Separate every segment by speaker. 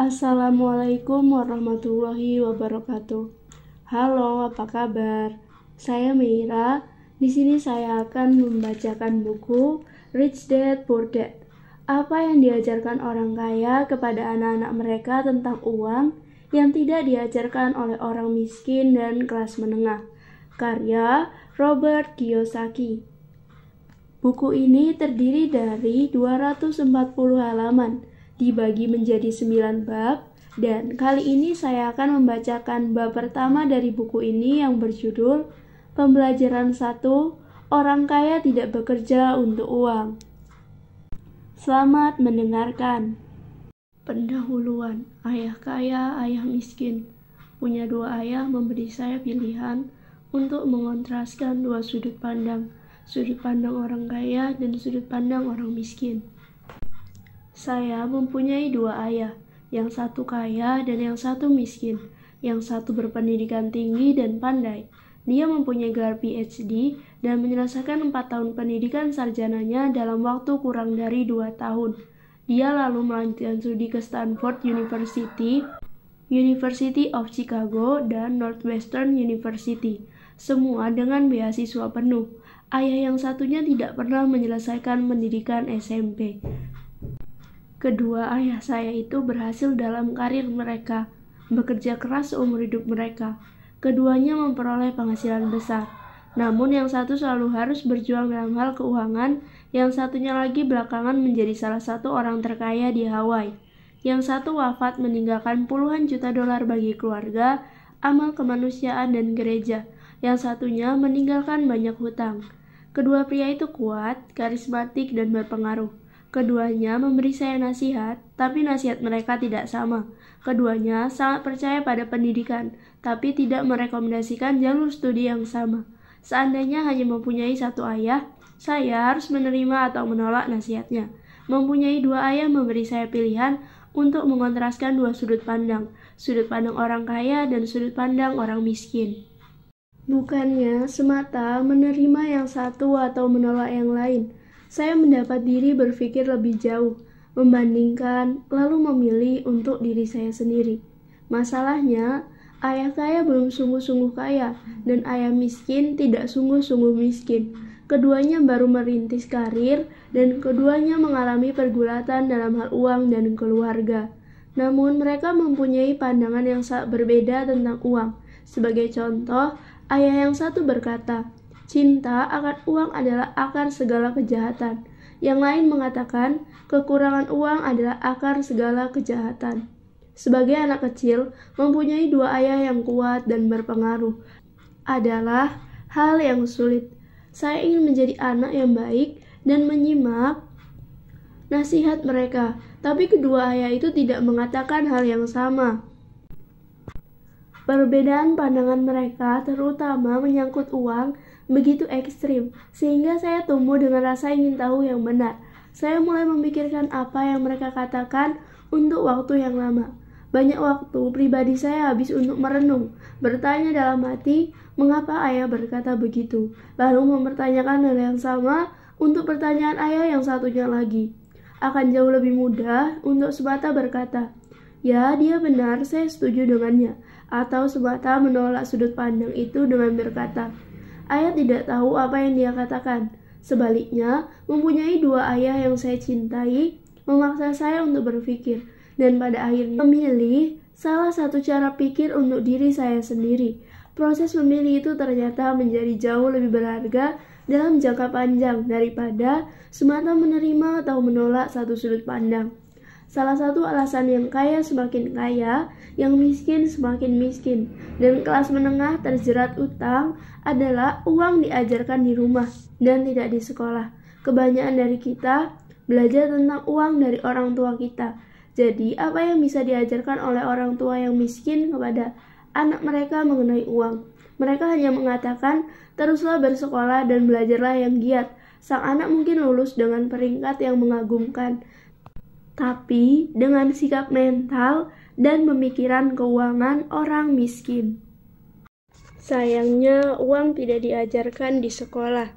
Speaker 1: Assalamualaikum warahmatullahi wabarakatuh. Halo, apa kabar? Saya Meira. Di sini saya akan membacakan buku Rich Dad Poor Dad. Apa yang diajarkan orang kaya kepada anak-anak mereka tentang uang yang tidak diajarkan oleh orang miskin dan kelas menengah. Karya Robert Kiyosaki. Buku ini terdiri dari 240 halaman dibagi menjadi 9 bab dan kali ini saya akan membacakan bab pertama dari buku ini yang berjudul Pembelajaran 1 Orang Kaya Tidak Bekerja Untuk Uang. Selamat mendengarkan. Pendahuluan, ayah kaya, ayah miskin. Punya dua ayah memberi saya pilihan untuk mengontraskan dua sudut pandang, sudut pandang orang kaya dan sudut pandang orang miskin. Saya mempunyai dua ayah, yang satu kaya dan yang satu miskin, yang satu berpendidikan tinggi dan pandai. Dia mempunyai gelar PhD dan menyelesaikan empat tahun pendidikan sarjananya dalam waktu kurang dari dua tahun. Dia lalu melanjutkan studi ke Stanford University, University of Chicago, dan Northwestern University, semua dengan beasiswa penuh. Ayah yang satunya tidak pernah menyelesaikan pendidikan SMP kedua ayah saya itu berhasil dalam karir mereka, bekerja keras seumur hidup mereka. Keduanya memperoleh penghasilan besar. Namun yang satu selalu harus berjuang dalam hal keuangan, yang satunya lagi belakangan menjadi salah satu orang terkaya di Hawaii. Yang satu wafat meninggalkan puluhan juta dolar bagi keluarga, amal kemanusiaan dan gereja. Yang satunya meninggalkan banyak hutang. Kedua pria itu kuat, karismatik, dan berpengaruh Keduanya memberi saya nasihat, tapi nasihat mereka tidak sama. Keduanya sangat percaya pada pendidikan, tapi tidak merekomendasikan jalur studi yang sama. Seandainya hanya mempunyai satu ayah, saya harus menerima atau menolak nasihatnya. Mempunyai dua ayah memberi saya pilihan untuk mengontraskan dua sudut pandang, sudut pandang orang kaya dan sudut pandang orang miskin. Bukannya semata menerima yang satu atau menolak yang lain, saya mendapat diri berpikir lebih jauh, membandingkan, lalu memilih untuk diri saya sendiri. Masalahnya, ayah saya belum sungguh-sungguh kaya, dan ayah miskin tidak sungguh-sungguh miskin. Keduanya baru merintis karir, dan keduanya mengalami pergulatan dalam hal uang dan keluarga. Namun, mereka mempunyai pandangan yang sangat berbeda tentang uang. Sebagai contoh, ayah yang satu berkata, cinta akan uang adalah akar segala kejahatan. Yang lain mengatakan kekurangan uang adalah akar segala kejahatan. Sebagai anak kecil, mempunyai dua ayah yang kuat dan berpengaruh adalah hal yang sulit. Saya ingin menjadi anak yang baik dan menyimak nasihat mereka, tapi kedua ayah itu tidak mengatakan hal yang sama. Perbedaan pandangan mereka terutama menyangkut uang begitu ekstrim, sehingga saya tumbuh dengan rasa ingin tahu yang benar. Saya mulai memikirkan apa yang mereka katakan untuk waktu yang lama. Banyak waktu pribadi saya habis untuk merenung, bertanya dalam hati mengapa ayah berkata begitu, lalu mempertanyakan hal yang sama untuk pertanyaan ayah yang satunya lagi. Akan jauh lebih mudah untuk sebata berkata, Ya, dia benar, saya setuju dengannya. Atau sebata menolak sudut pandang itu dengan berkata, ayah tidak tahu apa yang dia katakan. Sebaliknya, mempunyai dua ayah yang saya cintai memaksa saya untuk berpikir dan pada akhirnya memilih salah satu cara pikir untuk diri saya sendiri. Proses memilih itu ternyata menjadi jauh lebih berharga dalam jangka panjang daripada semata menerima atau menolak satu sudut pandang. Salah satu alasan yang kaya semakin kaya, yang miskin semakin miskin, dan kelas menengah terjerat utang adalah uang diajarkan di rumah dan tidak di sekolah. Kebanyakan dari kita belajar tentang uang dari orang tua kita. Jadi, apa yang bisa diajarkan oleh orang tua yang miskin kepada anak mereka mengenai uang? Mereka hanya mengatakan, "Teruslah bersekolah dan belajarlah yang giat." Sang anak mungkin lulus dengan peringkat yang mengagumkan, tapi dengan sikap mental dan pemikiran keuangan orang miskin. Sayangnya, uang tidak diajarkan di sekolah.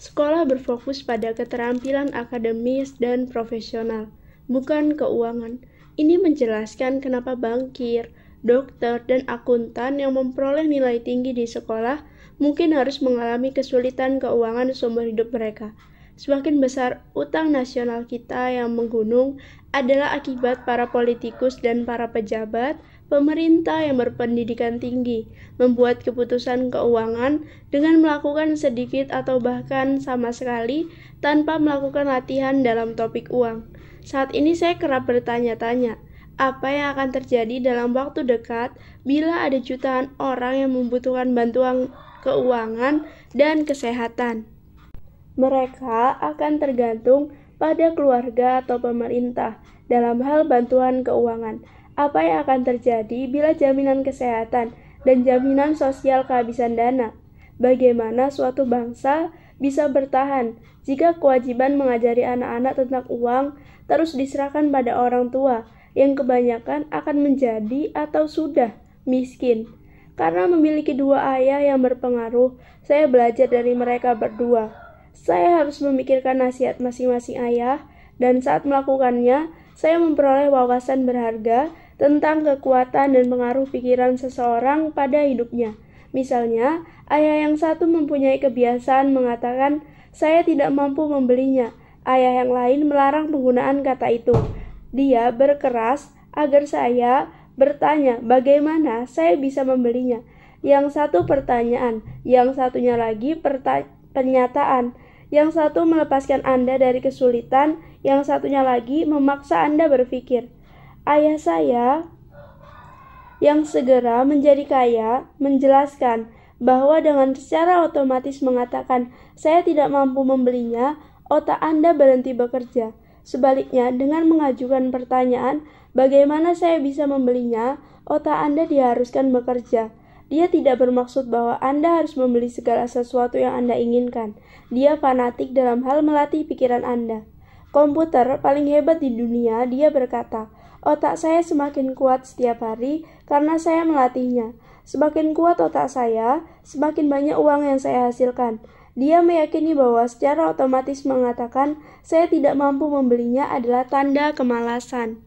Speaker 1: Sekolah berfokus pada keterampilan akademis dan profesional, bukan keuangan. Ini menjelaskan kenapa bankir, dokter, dan akuntan yang memperoleh nilai tinggi di sekolah mungkin harus mengalami kesulitan keuangan sumber hidup mereka. Semakin besar utang nasional kita yang menggunung adalah akibat para politikus dan para pejabat pemerintah yang berpendidikan tinggi membuat keputusan keuangan dengan melakukan sedikit atau bahkan sama sekali tanpa melakukan latihan dalam topik uang. Saat ini saya kerap bertanya-tanya, apa yang akan terjadi dalam waktu dekat bila ada jutaan orang yang membutuhkan bantuan keuangan dan kesehatan? Mereka akan tergantung pada keluarga atau pemerintah dalam hal bantuan keuangan apa yang akan terjadi bila jaminan kesehatan dan jaminan sosial kehabisan dana? Bagaimana suatu bangsa bisa bertahan jika kewajiban mengajari anak-anak tentang uang terus diserahkan pada orang tua yang kebanyakan akan menjadi atau sudah miskin? Karena memiliki dua ayah yang berpengaruh, saya belajar dari mereka berdua. Saya harus memikirkan nasihat masing-masing ayah, dan saat melakukannya, saya memperoleh wawasan berharga tentang kekuatan dan pengaruh pikiran seseorang pada hidupnya. Misalnya, ayah yang satu mempunyai kebiasaan mengatakan, "Saya tidak mampu membelinya." Ayah yang lain melarang penggunaan kata itu. Dia berkeras agar saya bertanya, "Bagaimana saya bisa membelinya?" Yang satu pertanyaan, yang satunya lagi pernyataan. Yang satu melepaskan Anda dari kesulitan, yang satunya lagi memaksa Anda berpikir. Ayah saya yang segera menjadi kaya menjelaskan bahwa dengan secara otomatis mengatakan saya tidak mampu membelinya, otak Anda berhenti bekerja. Sebaliknya, dengan mengajukan pertanyaan bagaimana saya bisa membelinya, otak Anda diharuskan bekerja. Dia tidak bermaksud bahwa Anda harus membeli segala sesuatu yang Anda inginkan. Dia fanatik dalam hal melatih pikiran Anda. Komputer paling hebat di dunia, dia berkata, Otak saya semakin kuat setiap hari karena saya melatihnya. Semakin kuat otak saya, semakin banyak uang yang saya hasilkan. Dia meyakini bahwa secara otomatis mengatakan saya tidak mampu membelinya adalah tanda kemalasan.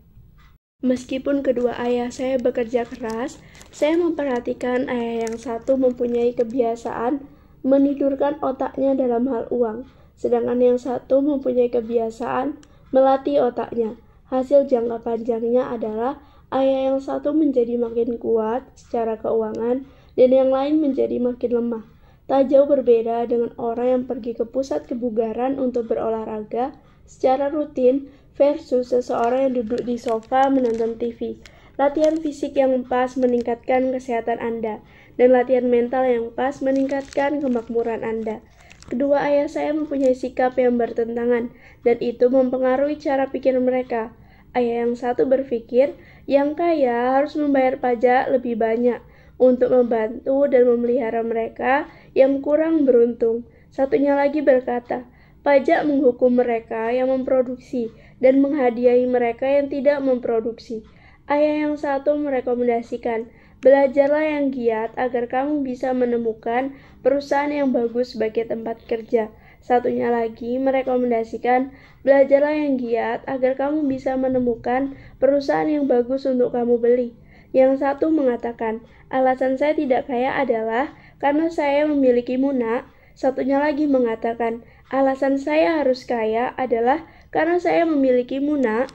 Speaker 1: Meskipun kedua ayah saya bekerja keras, saya memperhatikan ayah yang satu mempunyai kebiasaan menidurkan otaknya dalam hal uang, sedangkan yang satu mempunyai kebiasaan melatih otaknya. Hasil jangka panjangnya adalah ayah yang satu menjadi makin kuat secara keuangan dan yang lain menjadi makin lemah. Tak jauh berbeda dengan orang yang pergi ke pusat kebugaran untuk berolahraga secara rutin versus seseorang yang duduk di sofa menonton TV. Latihan fisik yang pas meningkatkan kesehatan Anda, dan latihan mental yang pas meningkatkan kemakmuran Anda. Kedua ayah saya mempunyai sikap yang bertentangan, dan itu mempengaruhi cara pikir mereka. Ayah yang satu berpikir, yang kaya harus membayar pajak lebih banyak untuk membantu dan memelihara mereka yang kurang beruntung. Satunya lagi berkata, pajak menghukum mereka yang memproduksi dan menghadiahi mereka yang tidak memproduksi. Ayah yang satu merekomendasikan, belajarlah yang giat agar kamu bisa menemukan perusahaan yang bagus sebagai tempat kerja. Satunya lagi merekomendasikan belajarlah yang giat agar kamu bisa menemukan perusahaan yang bagus untuk kamu beli. Yang satu mengatakan, alasan saya tidak kaya adalah karena saya memiliki muna. Satunya lagi mengatakan, alasan saya harus kaya adalah karena saya memiliki muna.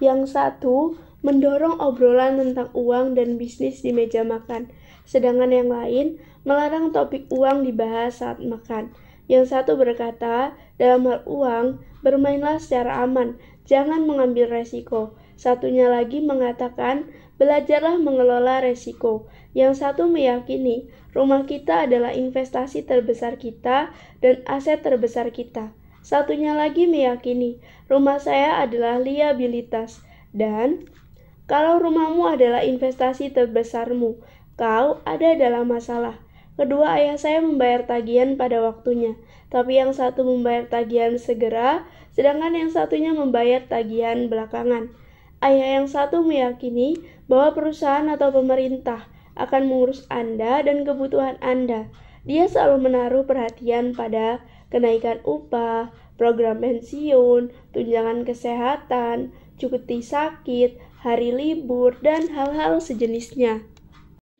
Speaker 1: Yang satu mendorong obrolan tentang uang dan bisnis di meja makan. Sedangkan yang lain melarang topik uang dibahas saat makan. Yang satu berkata, dalam hal uang, bermainlah secara aman, jangan mengambil resiko. Satunya lagi mengatakan, belajarlah mengelola resiko. Yang satu meyakini, rumah kita adalah investasi terbesar kita dan aset terbesar kita. Satunya lagi meyakini, rumah saya adalah liabilitas. Dan, kalau rumahmu adalah investasi terbesarmu, kau ada dalam masalah. Kedua ayah saya membayar tagihan pada waktunya, tapi yang satu membayar tagihan segera, sedangkan yang satunya membayar tagihan belakangan. Ayah yang satu meyakini bahwa perusahaan atau pemerintah akan mengurus Anda dan kebutuhan Anda. Dia selalu menaruh perhatian pada kenaikan upah, program pensiun, tunjangan kesehatan, cuti sakit, hari libur, dan hal-hal sejenisnya.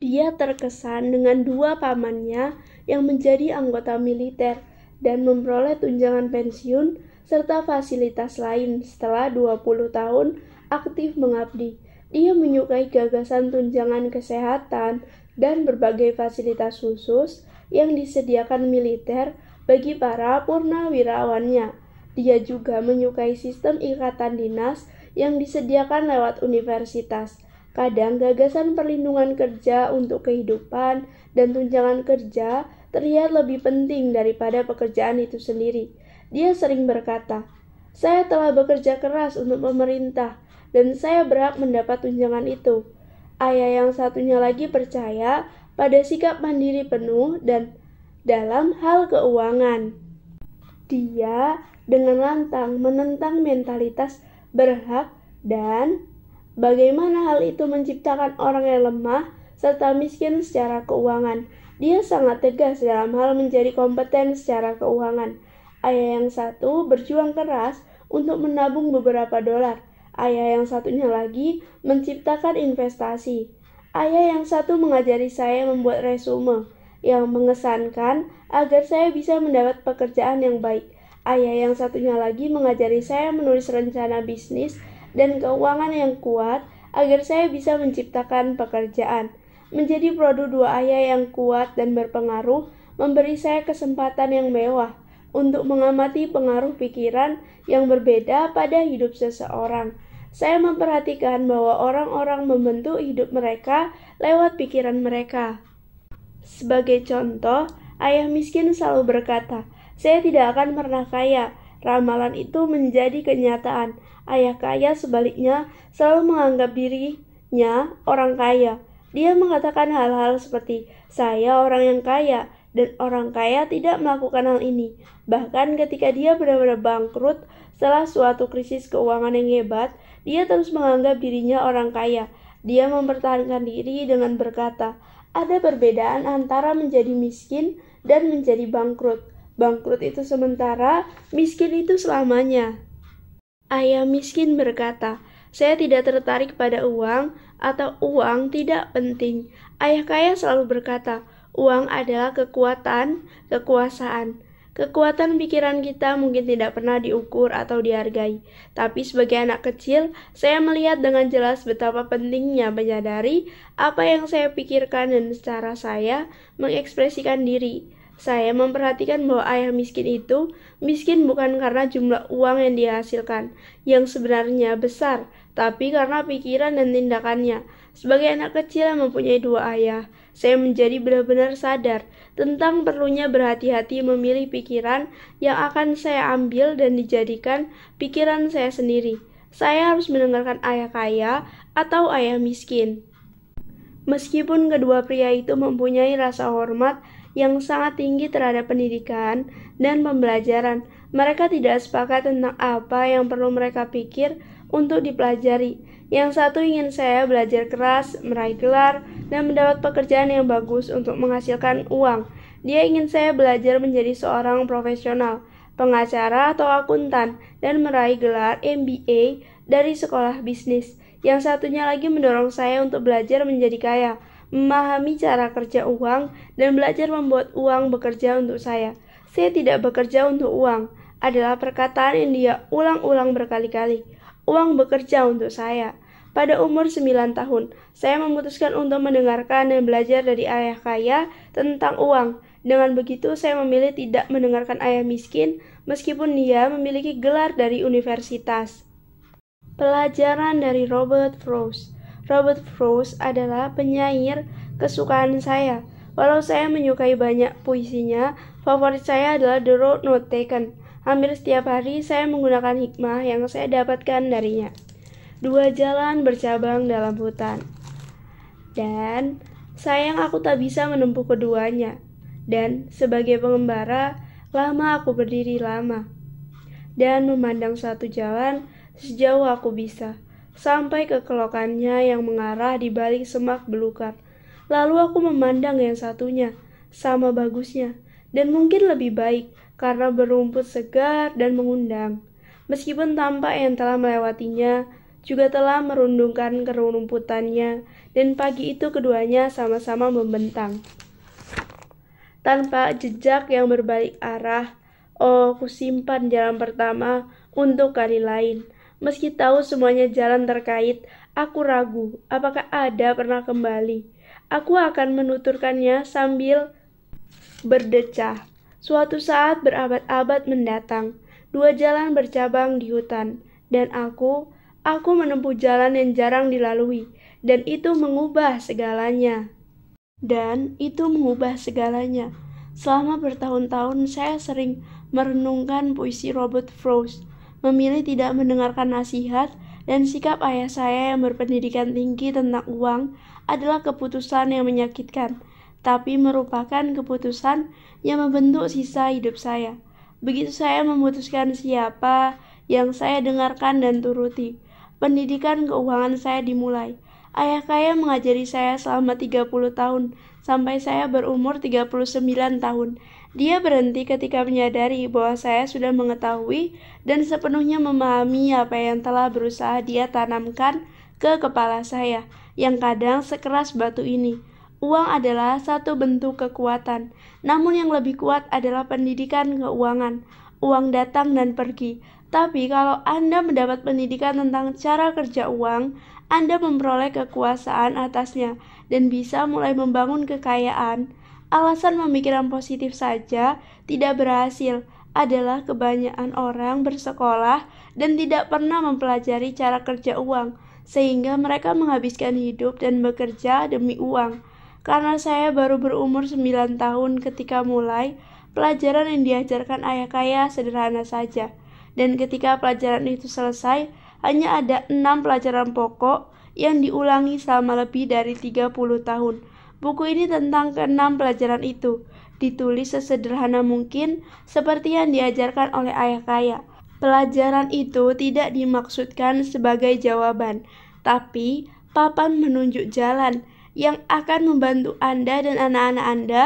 Speaker 1: Dia terkesan dengan dua pamannya yang menjadi anggota militer dan memperoleh tunjangan pensiun serta fasilitas lain setelah 20 tahun aktif mengabdi. Dia menyukai gagasan tunjangan kesehatan dan berbagai fasilitas khusus yang disediakan militer bagi para purnawirawannya. Dia juga menyukai sistem ikatan dinas yang disediakan lewat universitas. Kadang gagasan perlindungan kerja untuk kehidupan dan tunjangan kerja terlihat lebih penting daripada pekerjaan itu sendiri. Dia sering berkata, "Saya telah bekerja keras untuk pemerintah dan saya berhak mendapat tunjangan itu." Ayah yang satunya lagi percaya pada sikap mandiri penuh dan dalam hal keuangan. Dia dengan lantang menentang mentalitas berhak dan Bagaimana hal itu menciptakan orang yang lemah serta miskin secara keuangan? Dia sangat tegas dalam hal menjadi kompeten secara keuangan. Ayah yang satu berjuang keras untuk menabung beberapa dolar. Ayah yang satunya lagi menciptakan investasi. Ayah yang satu mengajari saya membuat resume yang mengesankan agar saya bisa mendapat pekerjaan yang baik. Ayah yang satunya lagi mengajari saya menulis rencana bisnis dan keuangan yang kuat agar saya bisa menciptakan pekerjaan. Menjadi produk dua ayah yang kuat dan berpengaruh memberi saya kesempatan yang mewah untuk mengamati pengaruh pikiran yang berbeda pada hidup seseorang. Saya memperhatikan bahwa orang-orang membentuk hidup mereka lewat pikiran mereka. Sebagai contoh, ayah miskin selalu berkata, "Saya tidak akan pernah kaya." Ramalan itu menjadi kenyataan. Ayah kaya sebaliknya selalu menganggap dirinya orang kaya. Dia mengatakan hal-hal seperti, saya orang yang kaya, dan orang kaya tidak melakukan hal ini. Bahkan ketika dia benar-benar bangkrut setelah suatu krisis keuangan yang hebat, dia terus menganggap dirinya orang kaya. Dia mempertahankan diri dengan berkata, ada perbedaan antara menjadi miskin dan menjadi bangkrut. Bangkrut itu sementara, miskin itu selamanya. Ayah miskin berkata, saya tidak tertarik pada uang atau uang tidak penting. Ayah kaya selalu berkata, uang adalah kekuatan, kekuasaan. Kekuatan pikiran kita mungkin tidak pernah diukur atau dihargai, tapi sebagai anak kecil, saya melihat dengan jelas betapa pentingnya menyadari apa yang saya pikirkan dan secara saya mengekspresikan diri. Saya memperhatikan bahwa ayah miskin itu miskin bukan karena jumlah uang yang dihasilkan, yang sebenarnya besar, tapi karena pikiran dan tindakannya. Sebagai anak kecil yang mempunyai dua ayah, saya menjadi benar-benar sadar tentang perlunya berhati-hati memilih pikiran yang akan saya ambil dan dijadikan pikiran saya sendiri. Saya harus mendengarkan ayah kaya atau ayah miskin. Meskipun kedua pria itu mempunyai rasa hormat yang sangat tinggi terhadap pendidikan dan pembelajaran. Mereka tidak sepakat tentang apa yang perlu mereka pikir untuk dipelajari. Yang satu ingin saya belajar keras, meraih gelar, dan mendapat pekerjaan yang bagus untuk menghasilkan uang. Dia ingin saya belajar menjadi seorang profesional, pengacara atau akuntan, dan meraih gelar MBA dari sekolah bisnis. Yang satunya lagi mendorong saya untuk belajar menjadi kaya, memahami cara kerja uang, dan belajar membuat uang bekerja untuk saya. Saya tidak bekerja untuk uang adalah perkataan yang dia ulang-ulang berkali-kali. Uang bekerja untuk saya. Pada umur 9 tahun, saya memutuskan untuk mendengarkan dan belajar dari ayah kaya tentang uang. Dengan begitu, saya memilih tidak mendengarkan ayah miskin meskipun dia memiliki gelar dari universitas. Pelajaran dari Robert Frost Robert Frost adalah penyair kesukaan saya. Walau saya menyukai banyak puisinya, favorit saya adalah The Road Not Taken. Hampir setiap hari saya menggunakan hikmah yang saya dapatkan darinya. Dua jalan bercabang dalam hutan. Dan sayang aku tak bisa menempuh keduanya. Dan sebagai pengembara, lama aku berdiri lama. Dan memandang satu jalan sejauh aku bisa sampai ke kelokannya yang mengarah di balik semak belukar. Lalu aku memandang yang satunya, sama bagusnya, dan mungkin lebih baik karena berumput segar dan mengundang. Meskipun tampak yang telah melewatinya, juga telah merundungkan kerumputannya, dan pagi itu keduanya sama-sama membentang. Tanpa jejak yang berbalik arah, oh, kusimpan jalan pertama untuk kali lain. Meski tahu semuanya jalan terkait, aku ragu apakah ada pernah kembali. Aku akan menuturkannya sambil berdecah. Suatu saat berabad-abad mendatang, dua jalan bercabang di hutan, dan aku, aku menempuh jalan yang jarang dilalui, dan itu mengubah segalanya. Dan itu mengubah segalanya. Selama bertahun-tahun saya sering merenungkan puisi Robert Frost memilih tidak mendengarkan nasihat, dan sikap ayah saya yang berpendidikan tinggi tentang uang adalah keputusan yang menyakitkan, tapi merupakan keputusan yang membentuk sisa hidup saya. Begitu saya memutuskan siapa yang saya dengarkan dan turuti, pendidikan keuangan saya dimulai. Ayah kaya mengajari saya selama 30 tahun sampai saya berumur 39 tahun dia berhenti ketika menyadari bahwa saya sudah mengetahui dan sepenuhnya memahami apa yang telah berusaha dia tanamkan ke kepala saya, yang kadang sekeras batu ini. Uang adalah satu bentuk kekuatan, namun yang lebih kuat adalah pendidikan keuangan. Uang datang dan pergi, tapi kalau Anda mendapat pendidikan tentang cara kerja uang, Anda memperoleh kekuasaan atasnya dan bisa mulai membangun kekayaan Alasan pemikiran positif saja tidak berhasil adalah kebanyakan orang bersekolah dan tidak pernah mempelajari cara kerja uang, sehingga mereka menghabiskan hidup dan bekerja demi uang. Karena saya baru berumur 9 tahun ketika mulai, pelajaran yang diajarkan ayah kaya sederhana saja. Dan ketika pelajaran itu selesai, hanya ada enam pelajaran pokok yang diulangi selama lebih dari 30 tahun Buku ini tentang keenam pelajaran itu, ditulis sesederhana mungkin seperti yang diajarkan oleh ayah kaya. Pelajaran itu tidak dimaksudkan sebagai jawaban, tapi papan menunjuk jalan yang akan membantu Anda dan anak-anak Anda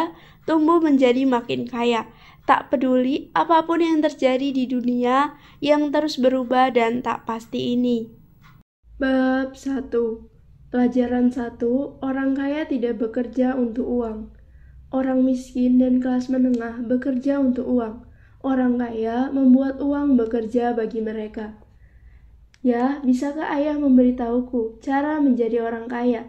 Speaker 1: tumbuh menjadi makin kaya. Tak peduli apapun yang terjadi di dunia yang terus berubah dan tak pasti ini. Bab 1 Pelajaran satu, orang kaya tidak bekerja untuk uang. Orang miskin dan kelas menengah bekerja untuk uang. Orang kaya membuat uang bekerja bagi mereka. Ya, bisakah ayah memberitahuku cara menjadi orang kaya?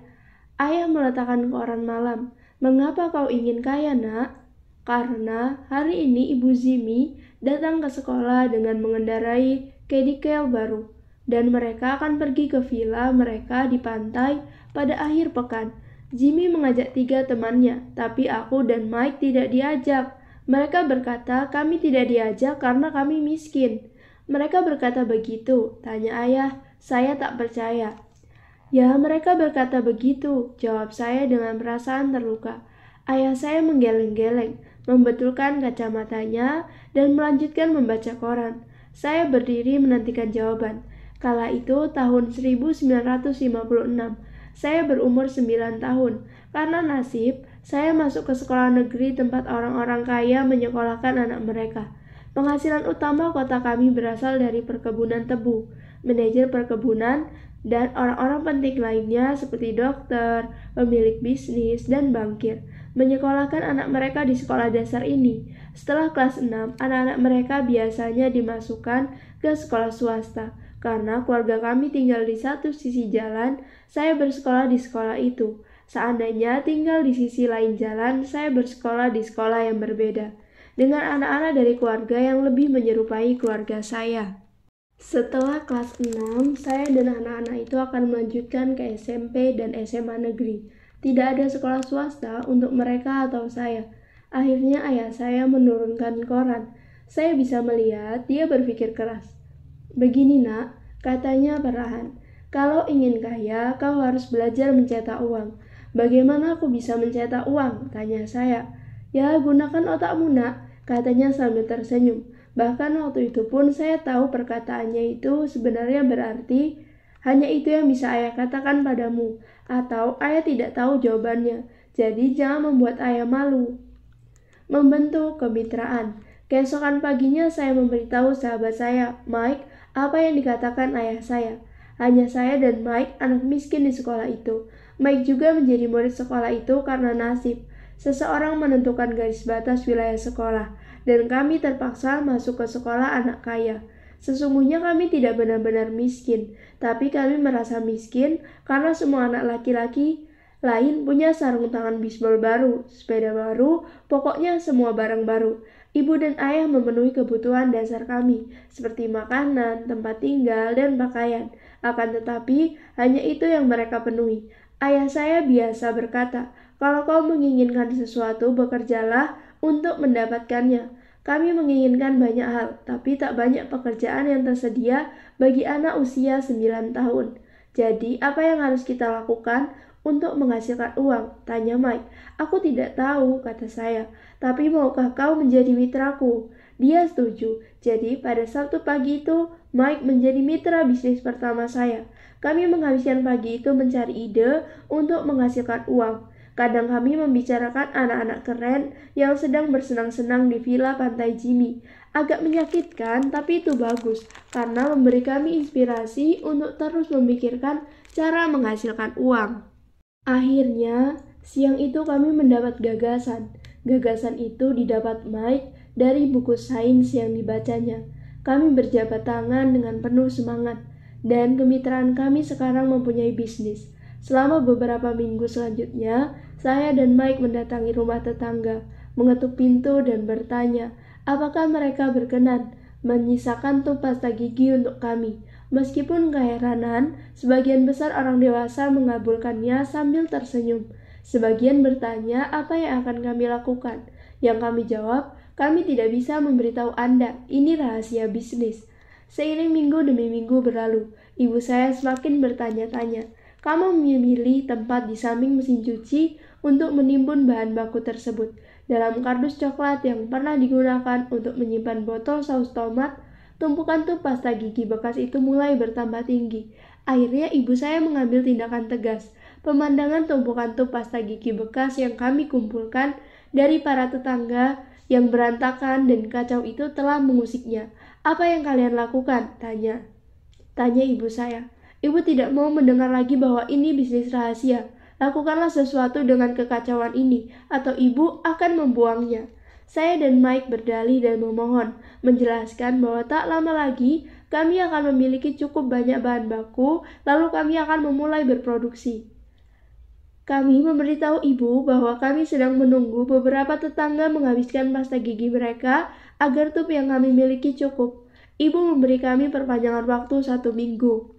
Speaker 1: Ayah meletakkan koran malam. Mengapa kau ingin kaya, nak? Karena hari ini Ibu Zimi datang ke sekolah dengan mengendarai kedikel baru dan mereka akan pergi ke villa mereka di pantai pada akhir pekan. Jimmy mengajak tiga temannya, tapi aku dan Mike tidak diajak. Mereka berkata kami tidak diajak karena kami miskin. Mereka berkata begitu, tanya ayah. Saya tak percaya. Ya, mereka berkata begitu, jawab saya dengan perasaan terluka. Ayah saya menggeleng-geleng, membetulkan kacamatanya, dan melanjutkan membaca koran. Saya berdiri menantikan jawaban. Kala itu tahun 1956, saya berumur 9 tahun. Karena nasib, saya masuk ke sekolah negeri tempat orang-orang kaya menyekolahkan anak mereka. Penghasilan utama kota kami berasal dari perkebunan tebu, manajer perkebunan, dan orang-orang penting lainnya seperti dokter, pemilik bisnis, dan bangkir Menyekolahkan anak mereka di sekolah dasar ini. Setelah kelas 6, anak-anak mereka biasanya dimasukkan ke sekolah swasta. Karena keluarga kami tinggal di satu sisi jalan, saya bersekolah di sekolah itu. Seandainya tinggal di sisi lain jalan, saya bersekolah di sekolah yang berbeda, dengan anak-anak dari keluarga yang lebih menyerupai keluarga saya. Setelah kelas 6, saya dan anak-anak itu akan melanjutkan ke SMP dan SMA negeri. Tidak ada sekolah swasta untuk mereka atau saya. Akhirnya ayah saya menurunkan koran. Saya bisa melihat dia berpikir keras. Begini nak, katanya perlahan. Kalau ingin kaya, kau harus belajar mencetak uang. Bagaimana aku bisa mencetak uang? Tanya saya. Ya, gunakan otakmu nak, katanya sambil tersenyum. Bahkan waktu itu pun saya tahu perkataannya itu sebenarnya berarti hanya itu yang bisa ayah katakan padamu, atau ayah tidak tahu jawabannya. Jadi jangan membuat ayah malu. Membentuk kemitraan. Keesokan paginya saya memberitahu sahabat saya, Mike, apa yang dikatakan ayah saya. Hanya saya dan Mike, anak miskin di sekolah itu. Mike juga menjadi murid sekolah itu karena nasib. Seseorang menentukan garis batas wilayah sekolah, dan kami terpaksa masuk ke sekolah anak kaya. Sesungguhnya kami tidak benar-benar miskin, tapi kami merasa miskin karena semua anak laki-laki lain punya sarung tangan bisbol baru, sepeda baru, pokoknya semua barang baru. Ibu dan ayah memenuhi kebutuhan dasar kami, seperti makanan, tempat tinggal, dan pakaian. Akan tetapi, hanya itu yang mereka penuhi. Ayah saya biasa berkata, "Kalau kau menginginkan sesuatu, bekerjalah untuk mendapatkannya." Kami menginginkan banyak hal, tapi tak banyak pekerjaan yang tersedia bagi anak usia 9 tahun. Jadi, apa yang harus kita lakukan? untuk menghasilkan uang? Tanya Mike. Aku tidak tahu, kata saya tapi maukah kau menjadi mitraku? Dia setuju. Jadi, pada Sabtu pagi itu, Mike menjadi mitra bisnis pertama saya. Kami menghabiskan pagi itu mencari ide untuk menghasilkan uang. Kadang kami membicarakan anak-anak keren yang sedang bersenang-senang di villa pantai Jimmy. Agak menyakitkan, tapi itu bagus karena memberi kami inspirasi untuk terus memikirkan cara menghasilkan uang. Akhirnya, siang itu kami mendapat gagasan. Gagasan itu didapat Mike dari buku sains yang dibacanya. Kami berjabat tangan dengan penuh semangat, dan kemitraan kami sekarang mempunyai bisnis. Selama beberapa minggu selanjutnya, saya dan Mike mendatangi rumah tetangga, mengetuk pintu dan bertanya, apakah mereka berkenan menyisakan tumpas gigi untuk kami. Meskipun keheranan, sebagian besar orang dewasa mengabulkannya sambil tersenyum. Sebagian bertanya apa yang akan kami lakukan. Yang kami jawab, kami tidak bisa memberitahu Anda, ini rahasia bisnis. Seiring minggu demi minggu berlalu, ibu saya semakin bertanya-tanya. Kamu memilih tempat di samping mesin cuci untuk menimbun bahan baku tersebut. Dalam kardus coklat yang pernah digunakan untuk menyimpan botol saus tomat, tumpukan tuh pasta gigi bekas itu mulai bertambah tinggi. Akhirnya ibu saya mengambil tindakan tegas pemandangan tumpukan tu-pasta gigi bekas yang kami kumpulkan dari para tetangga yang berantakan dan kacau itu telah mengusiknya. Apa yang kalian lakukan? Tanya. Tanya ibu saya. Ibu tidak mau mendengar lagi bahwa ini bisnis rahasia. Lakukanlah sesuatu dengan kekacauan ini, atau ibu akan membuangnya. Saya dan Mike berdalih dan memohon, menjelaskan bahwa tak lama lagi kami akan memiliki cukup banyak bahan baku, lalu kami akan memulai berproduksi. Kami memberitahu ibu bahwa kami sedang menunggu beberapa tetangga menghabiskan pasta gigi mereka agar tup yang kami miliki cukup. Ibu memberi kami perpanjangan waktu satu minggu.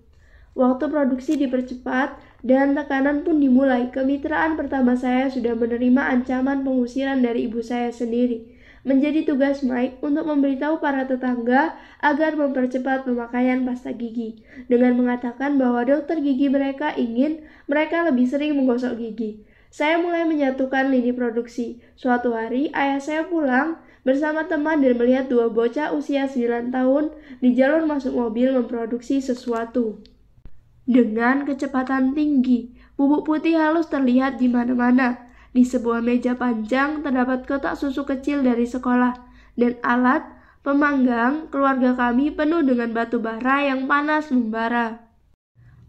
Speaker 1: Waktu produksi dipercepat dan tekanan pun dimulai. Kemitraan pertama saya sudah menerima ancaman pengusiran dari ibu saya sendiri menjadi tugas Mike untuk memberitahu para tetangga agar mempercepat pemakaian pasta gigi dengan mengatakan bahwa dokter gigi mereka ingin mereka lebih sering menggosok gigi. Saya mulai menyatukan lini produksi. Suatu hari, ayah saya pulang bersama teman dan melihat dua bocah usia 9 tahun di jalur masuk mobil memproduksi sesuatu. Dengan kecepatan tinggi, bubuk putih halus terlihat di mana-mana. Di sebuah meja panjang terdapat kotak susu kecil dari sekolah dan alat pemanggang keluarga kami penuh dengan batu bara yang panas membara.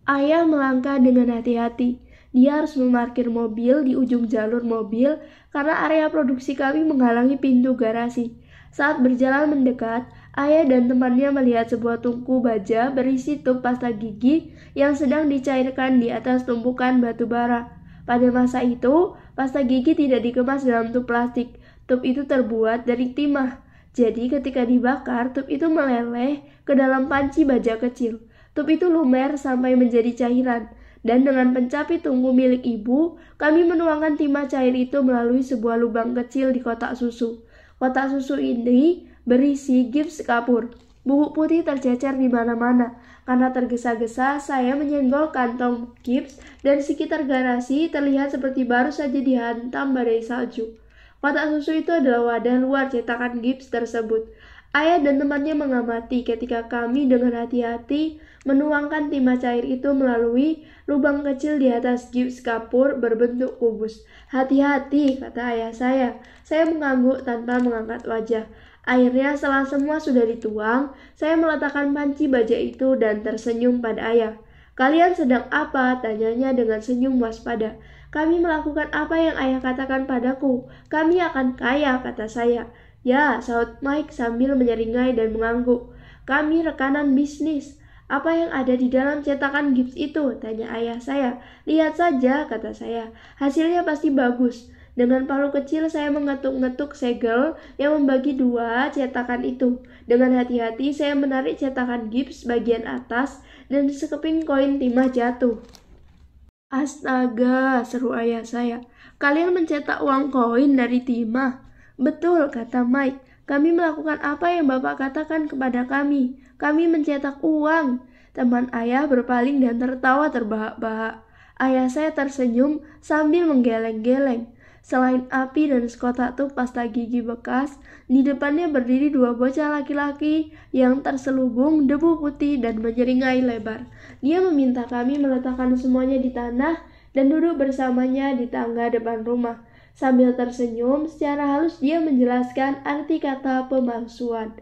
Speaker 1: Ayah melangkah dengan hati-hati. Dia harus memarkir mobil di ujung jalur mobil karena area produksi kami menghalangi pintu garasi. Saat berjalan mendekat, ayah dan temannya melihat sebuah tungku baja berisi tub pasta gigi yang sedang dicairkan di atas tumpukan batu bara. Pada masa itu, pasta gigi tidak dikemas dalam tub plastik. Tub itu terbuat dari timah. Jadi ketika dibakar, tub itu meleleh ke dalam panci baja kecil. Tub itu lumer sampai menjadi cairan. Dan dengan pencapi tunggu milik ibu, kami menuangkan timah cair itu melalui sebuah lubang kecil di kotak susu. Kotak susu ini berisi gips kapur. Bubuk putih tercecer di mana-mana. Karena tergesa-gesa, saya menyenggol kantong gips dan sekitar garasi terlihat seperti baru saja dihantam badai salju. Kotak susu itu adalah wadah luar cetakan gips tersebut. Ayah dan temannya mengamati ketika kami dengan hati-hati menuangkan timah cair itu melalui lubang kecil di atas gips kapur berbentuk kubus. Hati-hati, kata ayah saya. Saya mengangguk tanpa mengangkat wajah. Akhirnya setelah semua sudah dituang, saya meletakkan panci baja itu dan tersenyum pada ayah. Kalian sedang apa? Tanyanya dengan senyum waspada. Kami melakukan apa yang ayah katakan padaku. Kami akan kaya, kata saya. Ya, saut Mike sambil menyeringai dan mengangguk. Kami rekanan bisnis. Apa yang ada di dalam cetakan gips itu? Tanya ayah saya. Lihat saja, kata saya. Hasilnya pasti bagus. Dengan palu kecil saya mengetuk-ngetuk segel yang membagi dua cetakan itu. Dengan hati-hati saya menarik cetakan gips bagian atas dan sekeping koin timah jatuh. Astaga, seru ayah saya. Kalian mencetak uang koin dari timah. Betul, kata Mike. Kami melakukan apa yang Bapak katakan kepada kami. Kami mencetak uang. Teman ayah berpaling dan tertawa terbahak-bahak. Ayah saya tersenyum sambil menggeleng-geleng. Selain api dan sekotak tuh pasta gigi bekas, di depannya berdiri dua bocah laki-laki yang terselubung debu putih dan menyeringai lebar. Dia meminta kami meletakkan semuanya di tanah dan duduk bersamanya di tangga depan rumah. Sambil tersenyum, secara halus dia menjelaskan arti kata pemalsuan.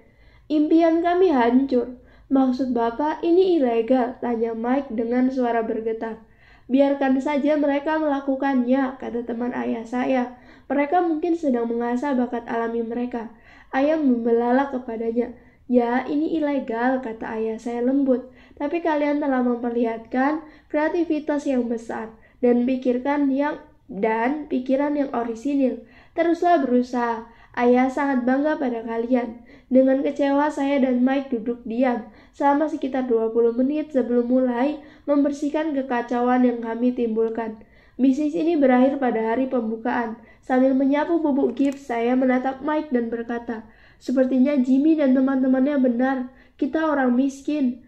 Speaker 1: Impian kami hancur. Maksud Bapak ini ilegal, tanya Mike dengan suara bergetar. Biarkan saja mereka melakukannya, kata teman ayah saya. Mereka mungkin sedang mengasah bakat alami mereka. Ayah membelalak kepadanya. Ya, ini ilegal, kata ayah saya lembut. Tapi kalian telah memperlihatkan kreativitas yang besar dan pikirkan yang dan pikiran yang orisinil. Teruslah berusaha. Ayah sangat bangga pada kalian. Dengan kecewa saya dan Mike duduk diam selama sekitar 20 menit sebelum mulai membersihkan kekacauan yang kami timbulkan. Bisnis ini berakhir pada hari pembukaan. Sambil menyapu bubuk gift, saya menatap Mike dan berkata, Sepertinya Jimmy dan teman-temannya benar, kita orang miskin.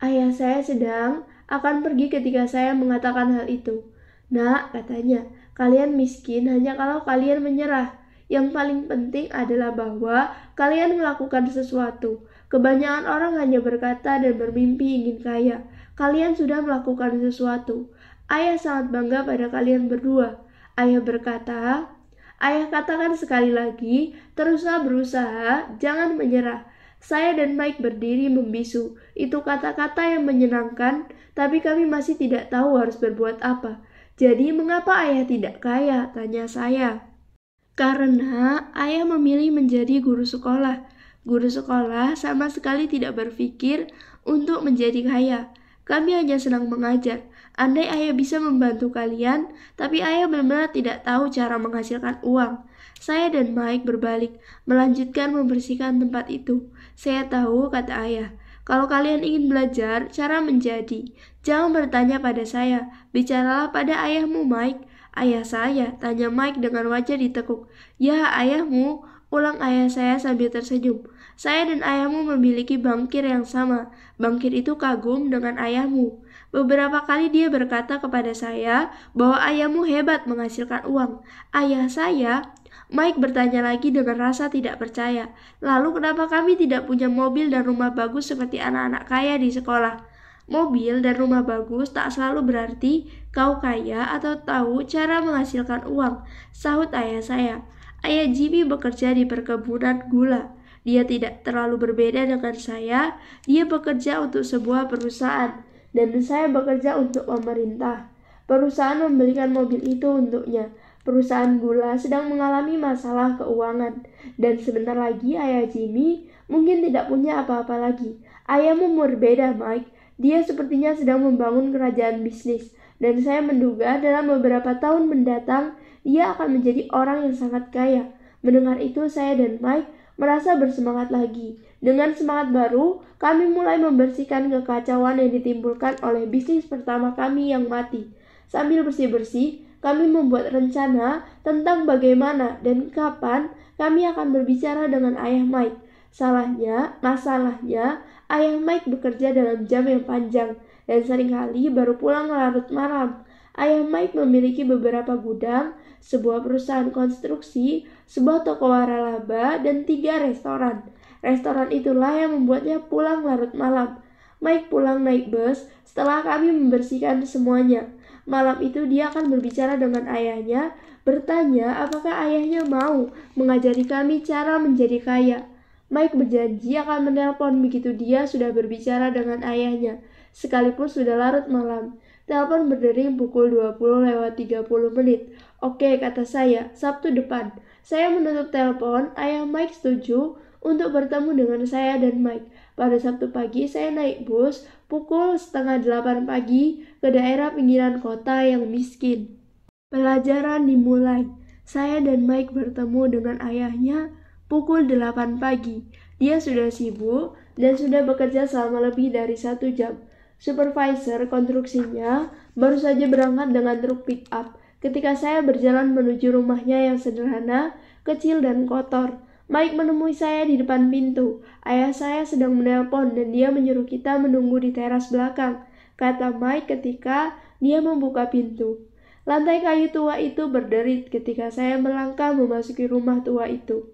Speaker 1: Ayah saya sedang akan pergi ketika saya mengatakan hal itu. Nah, katanya, kalian miskin hanya kalau kalian menyerah. Yang paling penting adalah bahwa kalian melakukan sesuatu. Kebanyakan orang hanya berkata dan bermimpi ingin kaya. Kalian sudah melakukan sesuatu. Ayah sangat bangga pada kalian berdua. Ayah berkata, Ayah katakan sekali lagi, teruslah berusaha, jangan menyerah. Saya dan Mike berdiri membisu. Itu kata-kata yang menyenangkan, tapi kami masih tidak tahu harus berbuat apa. Jadi mengapa ayah tidak kaya? Tanya saya. Karena ayah memilih menjadi guru sekolah. Guru sekolah sama sekali tidak berpikir untuk menjadi kaya. Kami hanya senang mengajar. Andai ayah bisa membantu kalian, tapi ayah benar-benar tidak tahu cara menghasilkan uang. Saya dan Mike berbalik, melanjutkan membersihkan tempat itu. Saya tahu, kata ayah. Kalau kalian ingin belajar cara menjadi, jangan bertanya pada saya. Bicaralah pada ayahmu, Mike. Ayah saya, tanya Mike dengan wajah ditekuk. Ya, ayahmu, ulang ayah saya sambil tersenyum. Saya dan ayahmu memiliki bangkir yang sama. Bangkir itu kagum dengan ayahmu. Beberapa kali dia berkata kepada saya bahwa ayahmu hebat menghasilkan uang. Ayah saya, Mike bertanya lagi dengan rasa tidak percaya. Lalu kenapa kami tidak punya mobil dan rumah bagus seperti anak-anak kaya di sekolah? Mobil dan rumah bagus tak selalu berarti kau kaya atau tahu cara menghasilkan uang, sahut ayah saya. Ayah Jimmy bekerja di perkebunan gula. Dia tidak terlalu berbeda dengan saya. Dia bekerja untuk sebuah perusahaan, dan saya bekerja untuk pemerintah. Perusahaan membelikan mobil itu untuknya. Perusahaan gula sedang mengalami masalah keuangan, dan sebentar lagi ayah Jimmy mungkin tidak punya apa-apa lagi. Ayahmu berbeda, Mike dia sepertinya sedang membangun kerajaan bisnis, dan saya menduga dalam beberapa tahun mendatang dia akan menjadi orang yang sangat kaya. Mendengar itu, saya dan Mike merasa bersemangat lagi. Dengan semangat baru, kami mulai membersihkan kekacauan yang ditimbulkan oleh bisnis pertama kami yang mati. Sambil bersih-bersih, kami membuat rencana tentang bagaimana dan kapan kami akan berbicara dengan ayah Mike. Salahnya, masalahnya, Ayah Mike bekerja dalam jam yang panjang dan seringkali baru pulang larut malam. Ayah Mike memiliki beberapa gudang, sebuah perusahaan konstruksi, sebuah toko waralaba, dan tiga restoran. Restoran itulah yang membuatnya pulang larut malam. Mike pulang naik bus setelah kami membersihkan semuanya. Malam itu dia akan berbicara dengan ayahnya, bertanya apakah ayahnya mau mengajari kami cara menjadi kaya. Mike berjanji akan menelpon begitu dia sudah berbicara dengan ayahnya, sekalipun sudah larut malam. Telepon berdering pukul 20 lewat 30 menit. Oke, kata saya, Sabtu depan. Saya menutup telepon, ayah Mike setuju untuk bertemu dengan saya dan Mike. Pada Sabtu pagi, saya naik bus pukul setengah delapan pagi ke daerah pinggiran kota yang miskin. Pelajaran dimulai. Saya dan Mike bertemu dengan ayahnya pukul 8 pagi. Dia sudah sibuk dan sudah bekerja selama lebih dari satu jam. Supervisor konstruksinya baru saja berangkat dengan truk pick up. Ketika saya berjalan menuju rumahnya yang sederhana, kecil dan kotor, Mike menemui saya di depan pintu. Ayah saya sedang menelpon dan dia menyuruh kita menunggu di teras belakang, kata Mike ketika dia membuka pintu. Lantai kayu tua itu berderit ketika saya melangkah memasuki rumah tua itu.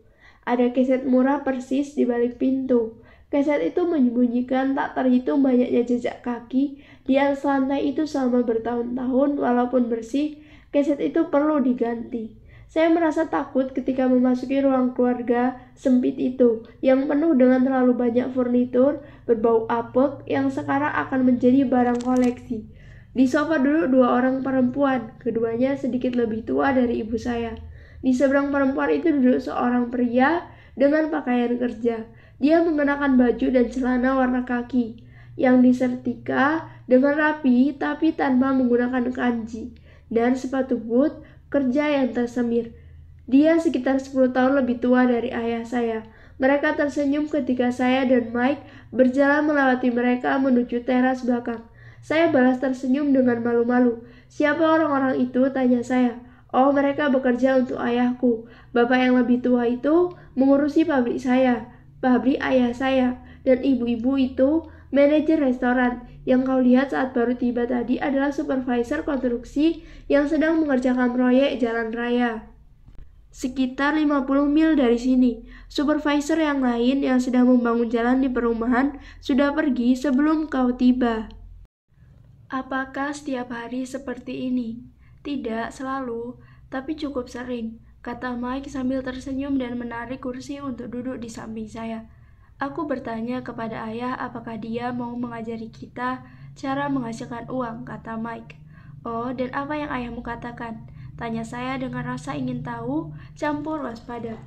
Speaker 1: Ada keset murah persis di balik pintu. Keset itu menyembunyikan tak terhitung banyaknya jejak kaki di atas lantai itu selama bertahun-tahun walaupun bersih, keset itu perlu diganti. Saya merasa takut ketika memasuki ruang keluarga sempit itu yang penuh dengan terlalu banyak furnitur berbau apek yang sekarang akan menjadi barang koleksi. Di sofa dulu dua orang perempuan, keduanya sedikit lebih tua dari ibu saya. Di seberang perempuan itu duduk seorang pria dengan pakaian kerja. Dia mengenakan baju dan celana warna kaki yang disertika dengan rapi tapi tanpa menggunakan kanji dan sepatu boot kerja yang tersemir. Dia sekitar 10 tahun lebih tua dari ayah saya. Mereka tersenyum ketika saya dan Mike berjalan melewati mereka menuju teras belakang. Saya balas tersenyum dengan malu-malu. Siapa orang-orang itu? Tanya saya. Oh, mereka bekerja untuk ayahku. Bapak yang lebih tua itu mengurusi pabrik saya, pabrik ayah saya, dan ibu-ibu itu manajer restoran. Yang kau lihat saat baru tiba tadi adalah supervisor konstruksi yang sedang mengerjakan proyek jalan raya. Sekitar 50 mil dari sini, supervisor yang lain yang sedang membangun jalan di perumahan sudah pergi sebelum kau tiba. Apakah setiap hari seperti ini? Tidak selalu, tapi cukup sering, kata Mike sambil tersenyum dan menarik kursi untuk duduk di samping saya. Aku bertanya kepada ayah apakah dia mau mengajari kita cara menghasilkan uang, kata Mike. Oh, dan apa yang ayahmu katakan? Tanya saya dengan rasa ingin tahu, campur waspada.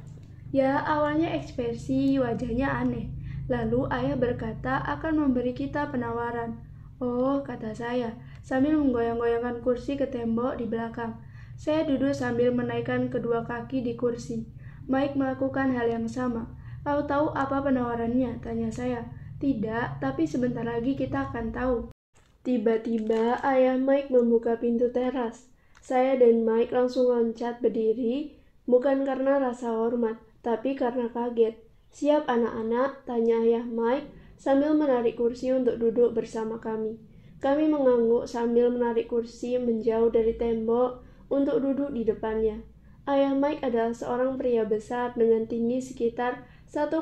Speaker 1: Ya, awalnya ekspresi wajahnya aneh. Lalu ayah berkata akan memberi kita penawaran. Oh, kata saya, sambil menggoyang-goyangkan kursi ke tembok di belakang. Saya duduk sambil menaikkan kedua kaki di kursi. Mike melakukan hal yang sama. Kau tahu apa penawarannya? Tanya saya. Tidak, tapi sebentar lagi kita akan tahu. Tiba-tiba ayah Mike membuka pintu teras. Saya dan Mike langsung loncat berdiri, bukan karena rasa hormat, tapi karena kaget. Siap anak-anak, tanya ayah Mike sambil menarik kursi untuk duduk bersama kami. Kami mengangguk sambil menarik kursi menjauh dari tembok untuk duduk di depannya. Ayah Mike adalah seorang pria besar dengan tinggi sekitar 1,8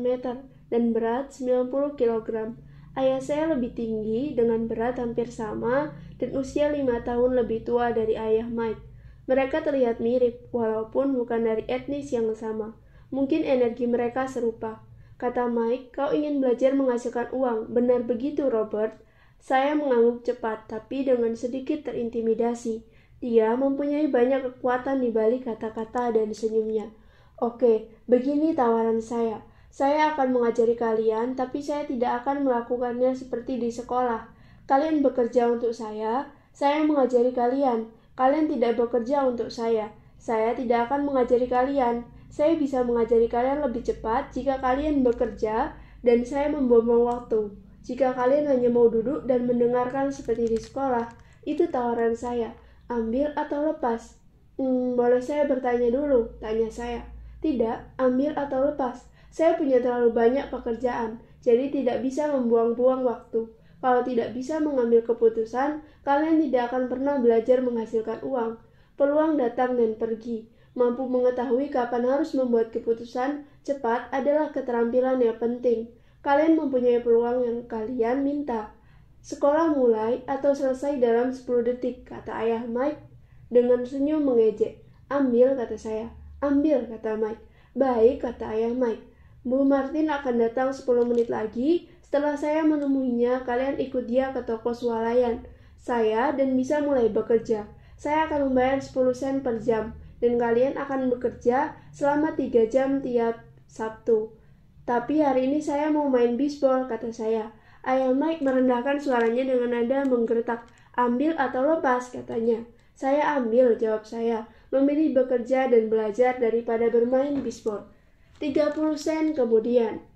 Speaker 1: meter dan berat 90 kg. Ayah saya lebih tinggi dengan berat hampir sama dan usia 5 tahun lebih tua dari ayah Mike. Mereka terlihat mirip, walaupun bukan dari etnis yang sama. Mungkin energi mereka serupa. Kata Mike, kau ingin belajar menghasilkan uang. Benar begitu, Robert. Saya mengangguk cepat, tapi dengan sedikit terintimidasi. Dia mempunyai banyak kekuatan di balik kata-kata dan senyumnya. Oke, begini tawaran saya. Saya akan mengajari kalian, tapi saya tidak akan melakukannya seperti di sekolah. Kalian bekerja untuk saya, saya mengajari kalian. Kalian tidak bekerja untuk saya. Saya tidak akan mengajari kalian. Saya bisa mengajari kalian lebih cepat jika kalian bekerja dan saya membuang waktu. Jika kalian hanya mau duduk dan mendengarkan seperti di sekolah, itu tawaran saya. Ambil atau lepas? Hmm, boleh saya bertanya dulu, tanya saya. Tidak, ambil atau lepas. Saya punya terlalu banyak pekerjaan, jadi tidak bisa membuang-buang waktu. Kalau tidak bisa mengambil keputusan, kalian tidak akan pernah belajar menghasilkan uang. Peluang datang dan pergi. Mampu mengetahui kapan harus membuat keputusan cepat adalah keterampilan yang penting kalian mempunyai peluang yang kalian minta. Sekolah mulai atau selesai dalam 10 detik, kata ayah Mike dengan senyum mengejek. Ambil, kata saya. Ambil, kata Mike. Baik, kata ayah Mike. Bu Martin akan datang 10 menit lagi. Setelah saya menemuinya, kalian ikut dia ke toko swalayan. Saya dan bisa mulai bekerja. Saya akan membayar 10 sen per jam. Dan kalian akan bekerja selama 3 jam tiap Sabtu. Tapi hari ini saya mau main bisbol, kata saya. Ayah Mike merendahkan suaranya dengan nada menggertak. Ambil atau lepas, katanya. Saya ambil, jawab saya. Memilih bekerja dan belajar daripada bermain bisbol. 30 sen kemudian.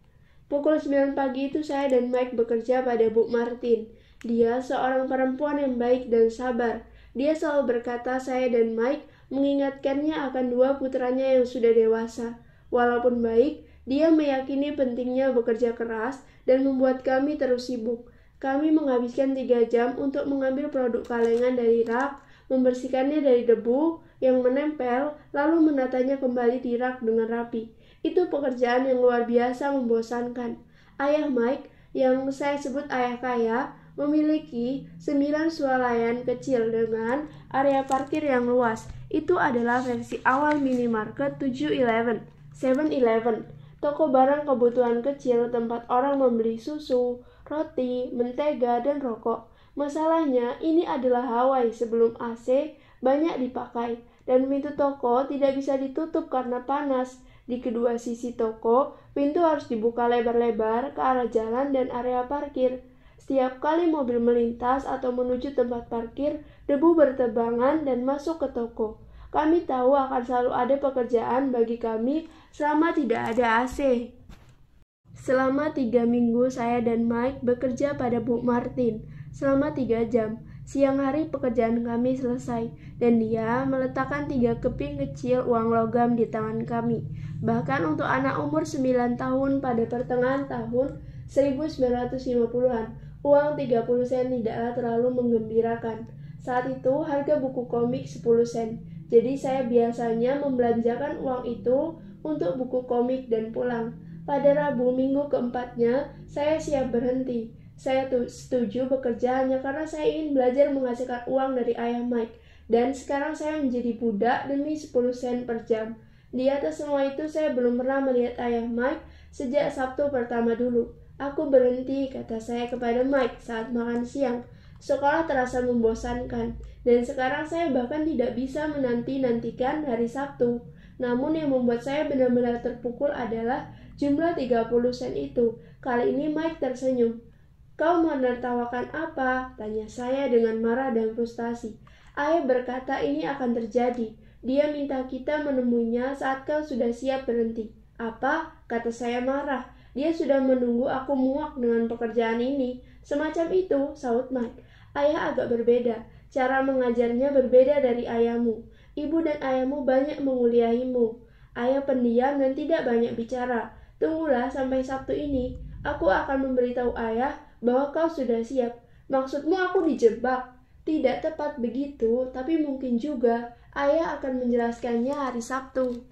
Speaker 1: Pukul 9 pagi itu saya dan Mike bekerja pada Bu Martin. Dia seorang perempuan yang baik dan sabar. Dia selalu berkata saya dan Mike mengingatkannya akan dua putranya yang sudah dewasa. Walaupun baik, dia meyakini pentingnya bekerja keras dan membuat kami terus sibuk. Kami menghabiskan tiga jam untuk mengambil produk kalengan dari rak, membersihkannya dari debu yang menempel, lalu menatanya kembali di rak dengan rapi. Itu pekerjaan yang luar biasa membosankan. Ayah Mike, yang saya sebut ayah kaya, memiliki sembilan sualayan kecil dengan area parkir yang luas. Itu adalah versi awal minimarket 7-Eleven, 7-Eleven toko barang kebutuhan kecil tempat orang membeli susu, roti, mentega, dan rokok. Masalahnya, ini adalah Hawaii sebelum AC banyak dipakai, dan pintu toko tidak bisa ditutup karena panas. Di kedua sisi toko, pintu harus dibuka lebar-lebar ke arah jalan dan area parkir. Setiap kali mobil melintas atau menuju tempat parkir, debu bertebangan dan masuk ke toko. Kami tahu akan selalu ada pekerjaan bagi kami selama tidak ada AC. Selama tiga minggu saya dan Mike bekerja pada Bu Martin selama tiga jam. Siang hari pekerjaan kami selesai dan dia meletakkan tiga keping kecil uang logam di tangan kami. Bahkan untuk anak umur 9 tahun pada pertengahan tahun 1950-an, uang 30 sen tidaklah terlalu menggembirakan. Saat itu harga buku komik 10 sen. Jadi saya biasanya membelanjakan uang itu untuk buku komik dan pulang. Pada Rabu minggu keempatnya, saya siap berhenti. Saya setuju bekerja hanya karena saya ingin belajar menghasilkan uang dari ayah Mike. Dan sekarang saya menjadi budak demi 10 sen per jam. Di atas semua itu saya belum pernah melihat ayah Mike sejak Sabtu pertama dulu. Aku berhenti, kata saya kepada Mike saat makan siang. Sekolah terasa membosankan, dan sekarang saya bahkan tidak bisa menanti-nantikan hari Sabtu. Namun yang membuat saya benar-benar terpukul adalah jumlah 30 sen itu. Kali ini Mike tersenyum. Kau menertawakan apa? Tanya saya dengan marah dan frustasi. Ayah berkata ini akan terjadi. Dia minta kita menemuinya saat kau sudah siap berhenti. Apa? Kata saya marah. Dia sudah menunggu aku muak dengan pekerjaan ini. Semacam itu, saut Mike. Ayah agak berbeda. Cara mengajarnya berbeda dari ayahmu. Ibu dan ayahmu banyak menguliahimu. Ayah pendiam dan tidak banyak bicara. Tunggulah sampai Sabtu ini. Aku akan memberitahu ayah bahwa kau sudah siap. Maksudmu aku dijebak? Tidak tepat begitu, tapi mungkin juga ayah akan menjelaskannya hari Sabtu.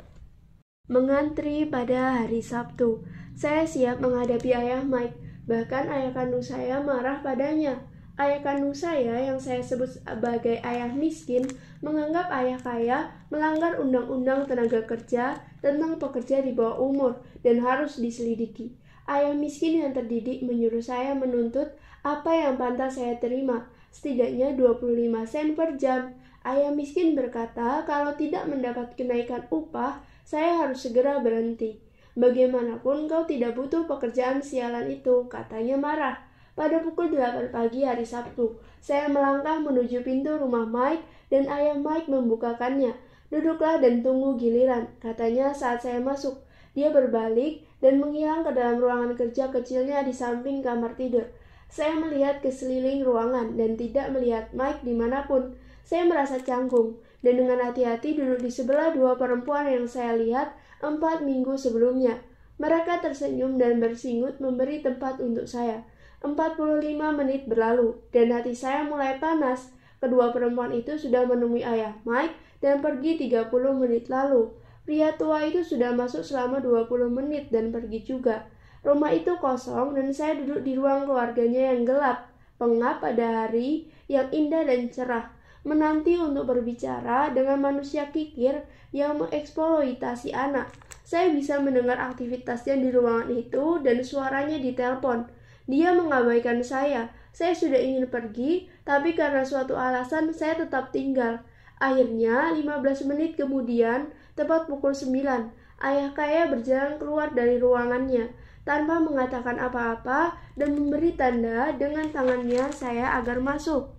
Speaker 1: Mengantri pada hari Sabtu, saya siap menghadapi ayah Mike. Bahkan ayah kandung saya marah padanya. Ayah kandung saya yang saya sebut sebagai ayah miskin menganggap ayah kaya melanggar undang-undang tenaga kerja tentang pekerja di bawah umur dan harus diselidiki. Ayah miskin yang terdidik menyuruh saya menuntut apa yang pantas saya terima, setidaknya 25 sen per jam. Ayah miskin berkata kalau tidak mendapat kenaikan upah, saya harus segera berhenti. Bagaimanapun kau tidak butuh pekerjaan sialan itu, katanya marah. Pada pukul 8 pagi hari Sabtu, saya melangkah menuju pintu rumah Mike dan ayah Mike membukakannya. Duduklah dan tunggu giliran, katanya saat saya masuk. Dia berbalik dan menghilang ke dalam ruangan kerja kecilnya di samping kamar tidur. Saya melihat ke seliling ruangan dan tidak melihat Mike dimanapun. Saya merasa canggung dan dengan hati-hati duduk di sebelah dua perempuan yang saya lihat empat minggu sebelumnya. Mereka tersenyum dan bersingut memberi tempat untuk saya. 45 menit berlalu, dan hati saya mulai panas. Kedua perempuan itu sudah menemui ayah Mike dan pergi 30 menit lalu. Pria tua itu sudah masuk selama 20 menit dan pergi juga. Rumah itu kosong dan saya duduk di ruang keluarganya yang gelap, pengap pada hari yang indah dan cerah, menanti untuk berbicara dengan manusia kikir yang mengeksploitasi anak. Saya bisa mendengar aktivitasnya di ruangan itu dan suaranya di telepon. Dia mengabaikan saya. Saya sudah ingin pergi, tapi karena suatu alasan saya tetap tinggal. Akhirnya, 15 menit kemudian, tepat pukul 9, ayah kaya berjalan keluar dari ruangannya. Tanpa mengatakan apa-apa dan memberi tanda dengan tangannya saya agar masuk.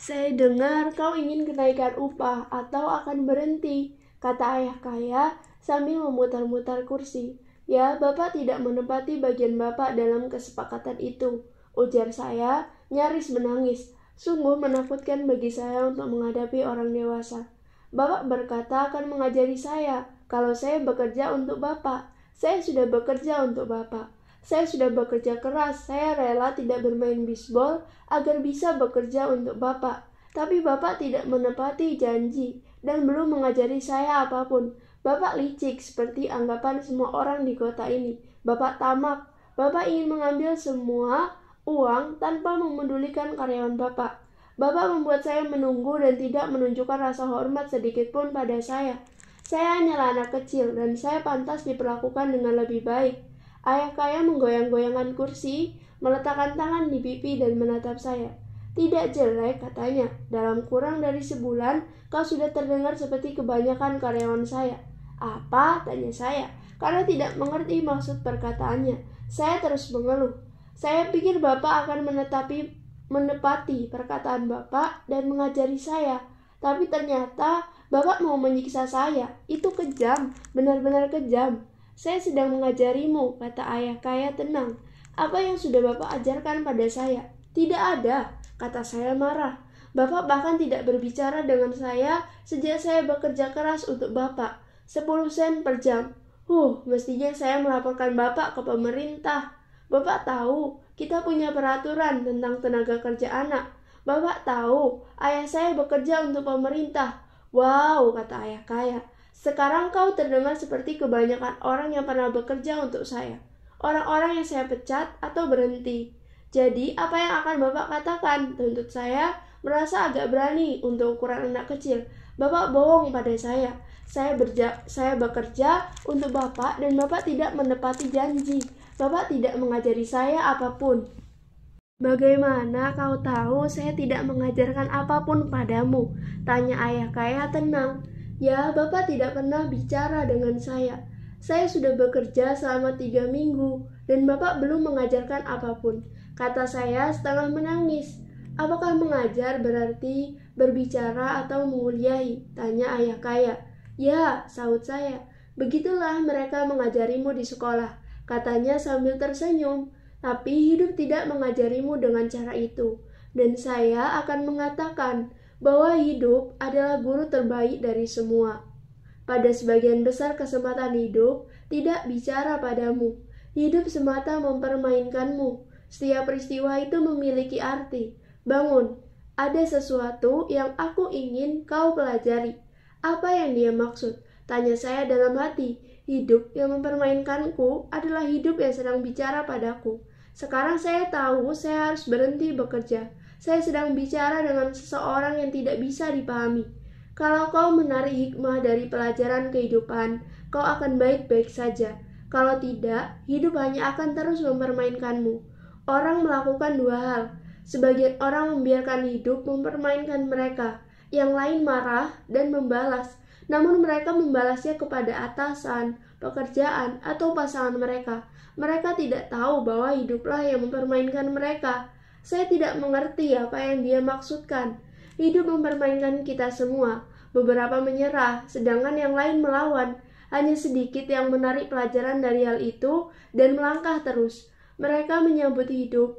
Speaker 1: Saya dengar kau ingin kenaikan upah atau akan berhenti, kata ayah kaya sambil memutar-mutar kursi. Ya, Bapak tidak menepati bagian Bapak dalam kesepakatan itu. Ujar saya, nyaris menangis. Sungguh menakutkan bagi saya untuk menghadapi orang dewasa. Bapak berkata akan mengajari saya kalau saya bekerja untuk Bapak. Saya sudah bekerja untuk Bapak. Saya sudah bekerja keras. Saya rela tidak bermain bisbol agar bisa bekerja untuk Bapak. Tapi Bapak tidak menepati janji dan belum mengajari saya apapun. Bapak licik seperti anggapan semua orang di kota ini. Bapak tamak. Bapak ingin mengambil semua uang tanpa memedulikan karyawan Bapak. Bapak membuat saya menunggu dan tidak menunjukkan rasa hormat sedikit pun pada saya. Saya hanyalah anak kecil dan saya pantas diperlakukan dengan lebih baik. Ayah kaya menggoyang goyangkan kursi, meletakkan tangan di pipi dan menatap saya. Tidak jelek katanya, dalam kurang dari sebulan kau sudah terdengar seperti kebanyakan karyawan saya. Apa? tanya saya. Karena tidak mengerti maksud perkataannya. Saya terus mengeluh. Saya pikir Bapak akan menetapi menepati perkataan Bapak dan mengajari saya. Tapi ternyata Bapak mau menyiksa saya. Itu kejam, benar-benar kejam. Saya sedang mengajarimu, kata ayah kaya tenang. Apa yang sudah Bapak ajarkan pada saya? Tidak ada, kata saya marah. Bapak bahkan tidak berbicara dengan saya sejak saya bekerja keras untuk Bapak. 10 sen per jam. Huh, mestinya saya melaporkan Bapak ke pemerintah. Bapak tahu, kita punya peraturan tentang tenaga kerja anak. Bapak tahu, ayah saya bekerja untuk pemerintah. Wow, kata ayah kaya. Sekarang kau terdengar seperti kebanyakan orang yang pernah bekerja untuk saya. Orang-orang yang saya pecat atau berhenti. Jadi, apa yang akan Bapak katakan? Tuntut saya merasa agak berani untuk ukuran anak kecil. Bapak bohong pada saya. Saya berja saya bekerja untuk Bapak dan Bapak tidak menepati janji. Bapak tidak mengajari saya apapun. Bagaimana kau tahu saya tidak mengajarkan apapun padamu? Tanya ayah kaya tenang. Ya, Bapak tidak pernah bicara dengan saya. Saya sudah bekerja selama tiga minggu, dan Bapak belum mengajarkan apapun. Kata saya setengah menangis. Apakah mengajar berarti berbicara atau menguliahi? Tanya ayah kaya. Ya, sahut saya. Begitulah mereka mengajarimu di sekolah, katanya sambil tersenyum. Tapi hidup tidak mengajarimu dengan cara itu. Dan saya akan mengatakan bahwa hidup adalah guru terbaik dari semua. Pada sebagian besar kesempatan hidup, tidak bicara padamu. Hidup semata mempermainkanmu. Setiap peristiwa itu memiliki arti. Bangun, ada sesuatu yang aku ingin kau pelajari. Apa yang dia maksud? Tanya saya dalam hati. Hidup yang mempermainkanku adalah hidup yang sedang bicara padaku. Sekarang saya tahu saya harus berhenti bekerja. Saya sedang bicara dengan seseorang yang tidak bisa dipahami. Kalau kau menarik hikmah dari pelajaran kehidupan, kau akan baik-baik saja. Kalau tidak, hidup hanya akan terus mempermainkanmu. Orang melakukan dua hal. Sebagian orang membiarkan hidup mempermainkan mereka, yang lain marah dan membalas, namun mereka membalasnya kepada atasan, pekerjaan, atau pasangan mereka. Mereka tidak tahu bahwa hiduplah yang mempermainkan mereka. Saya tidak mengerti apa yang dia maksudkan. Hidup mempermainkan kita semua. Beberapa menyerah, sedangkan yang lain melawan. Hanya sedikit yang menarik pelajaran dari hal itu dan melangkah terus. Mereka menyambut hidup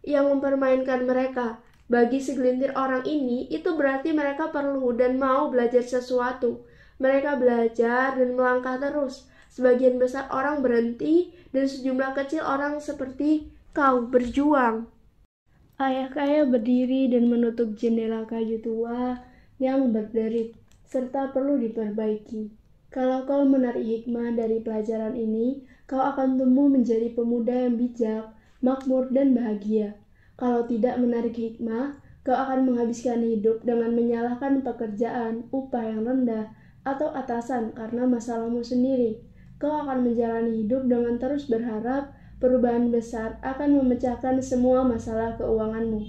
Speaker 1: yang mempermainkan mereka bagi segelintir orang ini, itu berarti mereka perlu dan mau belajar sesuatu. Mereka belajar dan melangkah terus. Sebagian besar orang berhenti dan sejumlah kecil orang seperti kau berjuang. Ayah kaya berdiri dan menutup jendela kayu tua yang berderit serta perlu diperbaiki. Kalau kau menarik hikmah dari pelajaran ini, kau akan tumbuh menjadi pemuda yang bijak, makmur, dan bahagia. Kalau tidak menarik hikmah, kau akan menghabiskan hidup dengan menyalahkan pekerjaan, upah yang rendah, atau atasan karena masalahmu sendiri. Kau akan menjalani hidup dengan terus berharap perubahan besar akan memecahkan semua masalah keuanganmu.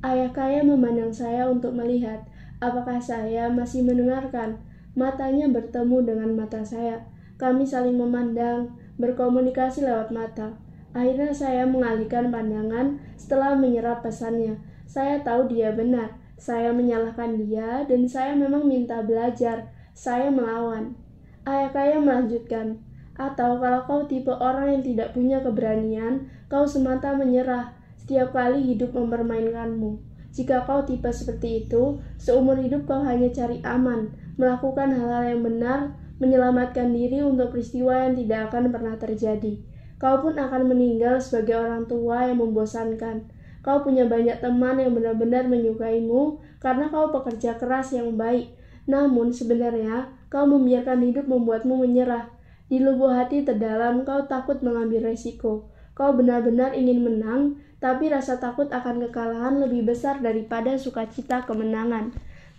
Speaker 1: Ayah kaya memandang saya untuk melihat apakah saya masih mendengarkan. Matanya bertemu dengan mata saya. Kami saling memandang, berkomunikasi lewat mata. Akhirnya saya mengalihkan pandangan setelah menyerap pesannya. Saya tahu dia benar. Saya menyalahkan dia dan saya memang minta belajar. Saya melawan. Ayah kaya melanjutkan, atau kalau kau tipe orang yang tidak punya keberanian, kau semata menyerah. Setiap kali hidup mempermainkanmu. Jika kau tipe seperti itu, seumur hidup kau hanya cari aman, melakukan hal-hal yang benar, menyelamatkan diri untuk peristiwa yang tidak akan pernah terjadi. Kau pun akan meninggal sebagai orang tua yang membosankan. Kau punya banyak teman yang benar-benar menyukaimu karena kau pekerja keras yang baik. Namun sebenarnya kau membiarkan hidup membuatmu menyerah. Di lubuk hati terdalam kau takut mengambil resiko. Kau benar-benar ingin menang, tapi rasa takut akan kekalahan lebih besar daripada sukacita kemenangan.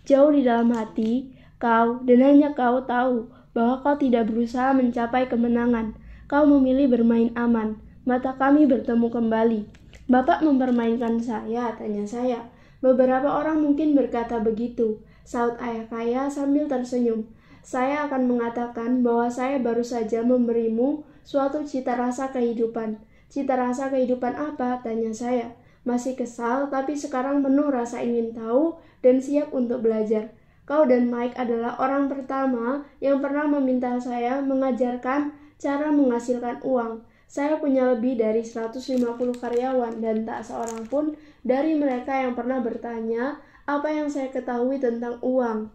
Speaker 1: Jauh di dalam hati, kau dan hanya kau tahu bahwa kau tidak berusaha mencapai kemenangan. Kau memilih bermain aman. Mata kami bertemu kembali. Bapak mempermainkan saya, tanya saya. Beberapa orang mungkin berkata begitu. Saud ayah kaya sambil tersenyum. Saya akan mengatakan bahwa saya baru saja memberimu suatu cita rasa kehidupan. Cita rasa kehidupan apa? Tanya saya. Masih kesal, tapi sekarang penuh rasa ingin tahu dan siap untuk belajar. Kau dan Mike adalah orang pertama yang pernah meminta saya mengajarkan cara menghasilkan uang. Saya punya lebih dari 150 karyawan dan tak seorang pun dari mereka yang pernah bertanya apa yang saya ketahui tentang uang.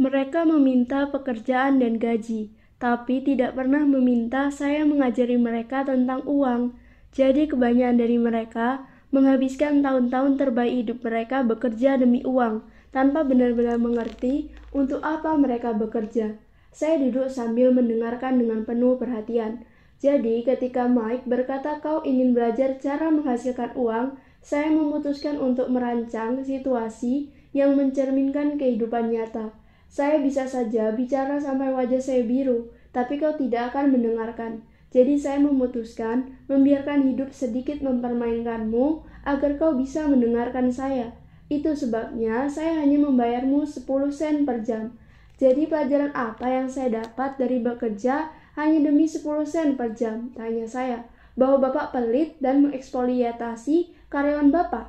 Speaker 1: Mereka meminta pekerjaan dan gaji, tapi tidak pernah meminta saya mengajari mereka tentang uang. Jadi kebanyakan dari mereka menghabiskan tahun-tahun terbaik hidup mereka bekerja demi uang, tanpa benar-benar mengerti untuk apa mereka bekerja. Saya duduk sambil mendengarkan dengan penuh perhatian. Jadi, ketika Mike berkata kau ingin belajar cara menghasilkan uang, saya memutuskan untuk merancang situasi yang mencerminkan kehidupan nyata. Saya bisa saja bicara sampai wajah saya biru, tapi kau tidak akan mendengarkan. Jadi saya memutuskan membiarkan hidup sedikit mempermainkanmu agar kau bisa mendengarkan saya. Itu sebabnya saya hanya membayarmu 10 sen per jam. Jadi pelajaran apa yang saya dapat dari bekerja hanya demi 10 sen per jam? Tanya saya. Bahwa bapak pelit dan mengekspoliatasi karyawan bapak.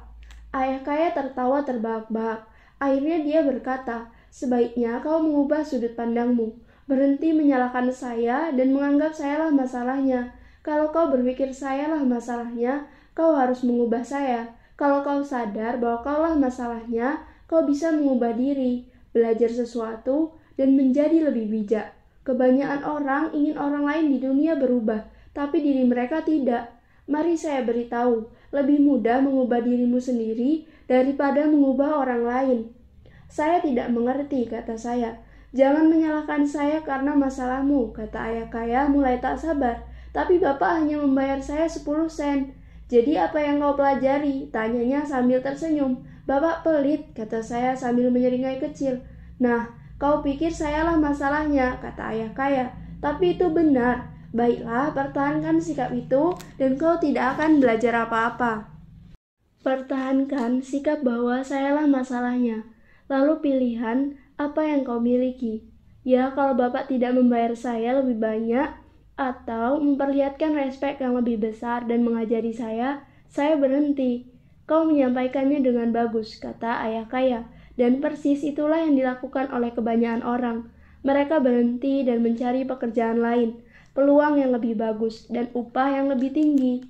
Speaker 1: Ayah kaya tertawa terbahak-bahak. Akhirnya dia berkata, sebaiknya kau mengubah sudut pandangmu. Berhenti menyalahkan saya dan menganggap sayalah masalahnya. Kalau kau berpikir sayalah masalahnya, kau harus mengubah saya. Kalau kau sadar bahwa kaulah masalahnya, kau bisa mengubah diri, belajar sesuatu, dan menjadi lebih bijak. Kebanyakan orang ingin orang lain di dunia berubah, tapi diri mereka tidak. Mari saya beritahu, lebih mudah mengubah dirimu sendiri daripada mengubah orang lain. Saya tidak mengerti, kata saya. Jangan menyalahkan saya karena masalahmu, kata ayah kaya mulai tak sabar. Tapi bapak hanya membayar saya 10 sen. Jadi apa yang kau pelajari? Tanyanya sambil tersenyum. Bapak pelit, kata saya sambil menyeringai kecil. Nah, Kau pikir sayalah masalahnya, kata ayah kaya. Tapi itu benar. Baiklah, pertahankan sikap itu dan kau tidak akan belajar apa-apa. Pertahankan sikap bahwa sayalah masalahnya. Lalu pilihan apa yang kau miliki. Ya, kalau bapak tidak membayar saya lebih banyak atau memperlihatkan respek yang lebih besar dan mengajari saya, saya berhenti. Kau menyampaikannya dengan bagus, kata ayah kaya. Dan persis itulah yang dilakukan oleh kebanyakan orang. Mereka berhenti dan mencari pekerjaan lain, peluang yang lebih bagus, dan upah yang lebih tinggi.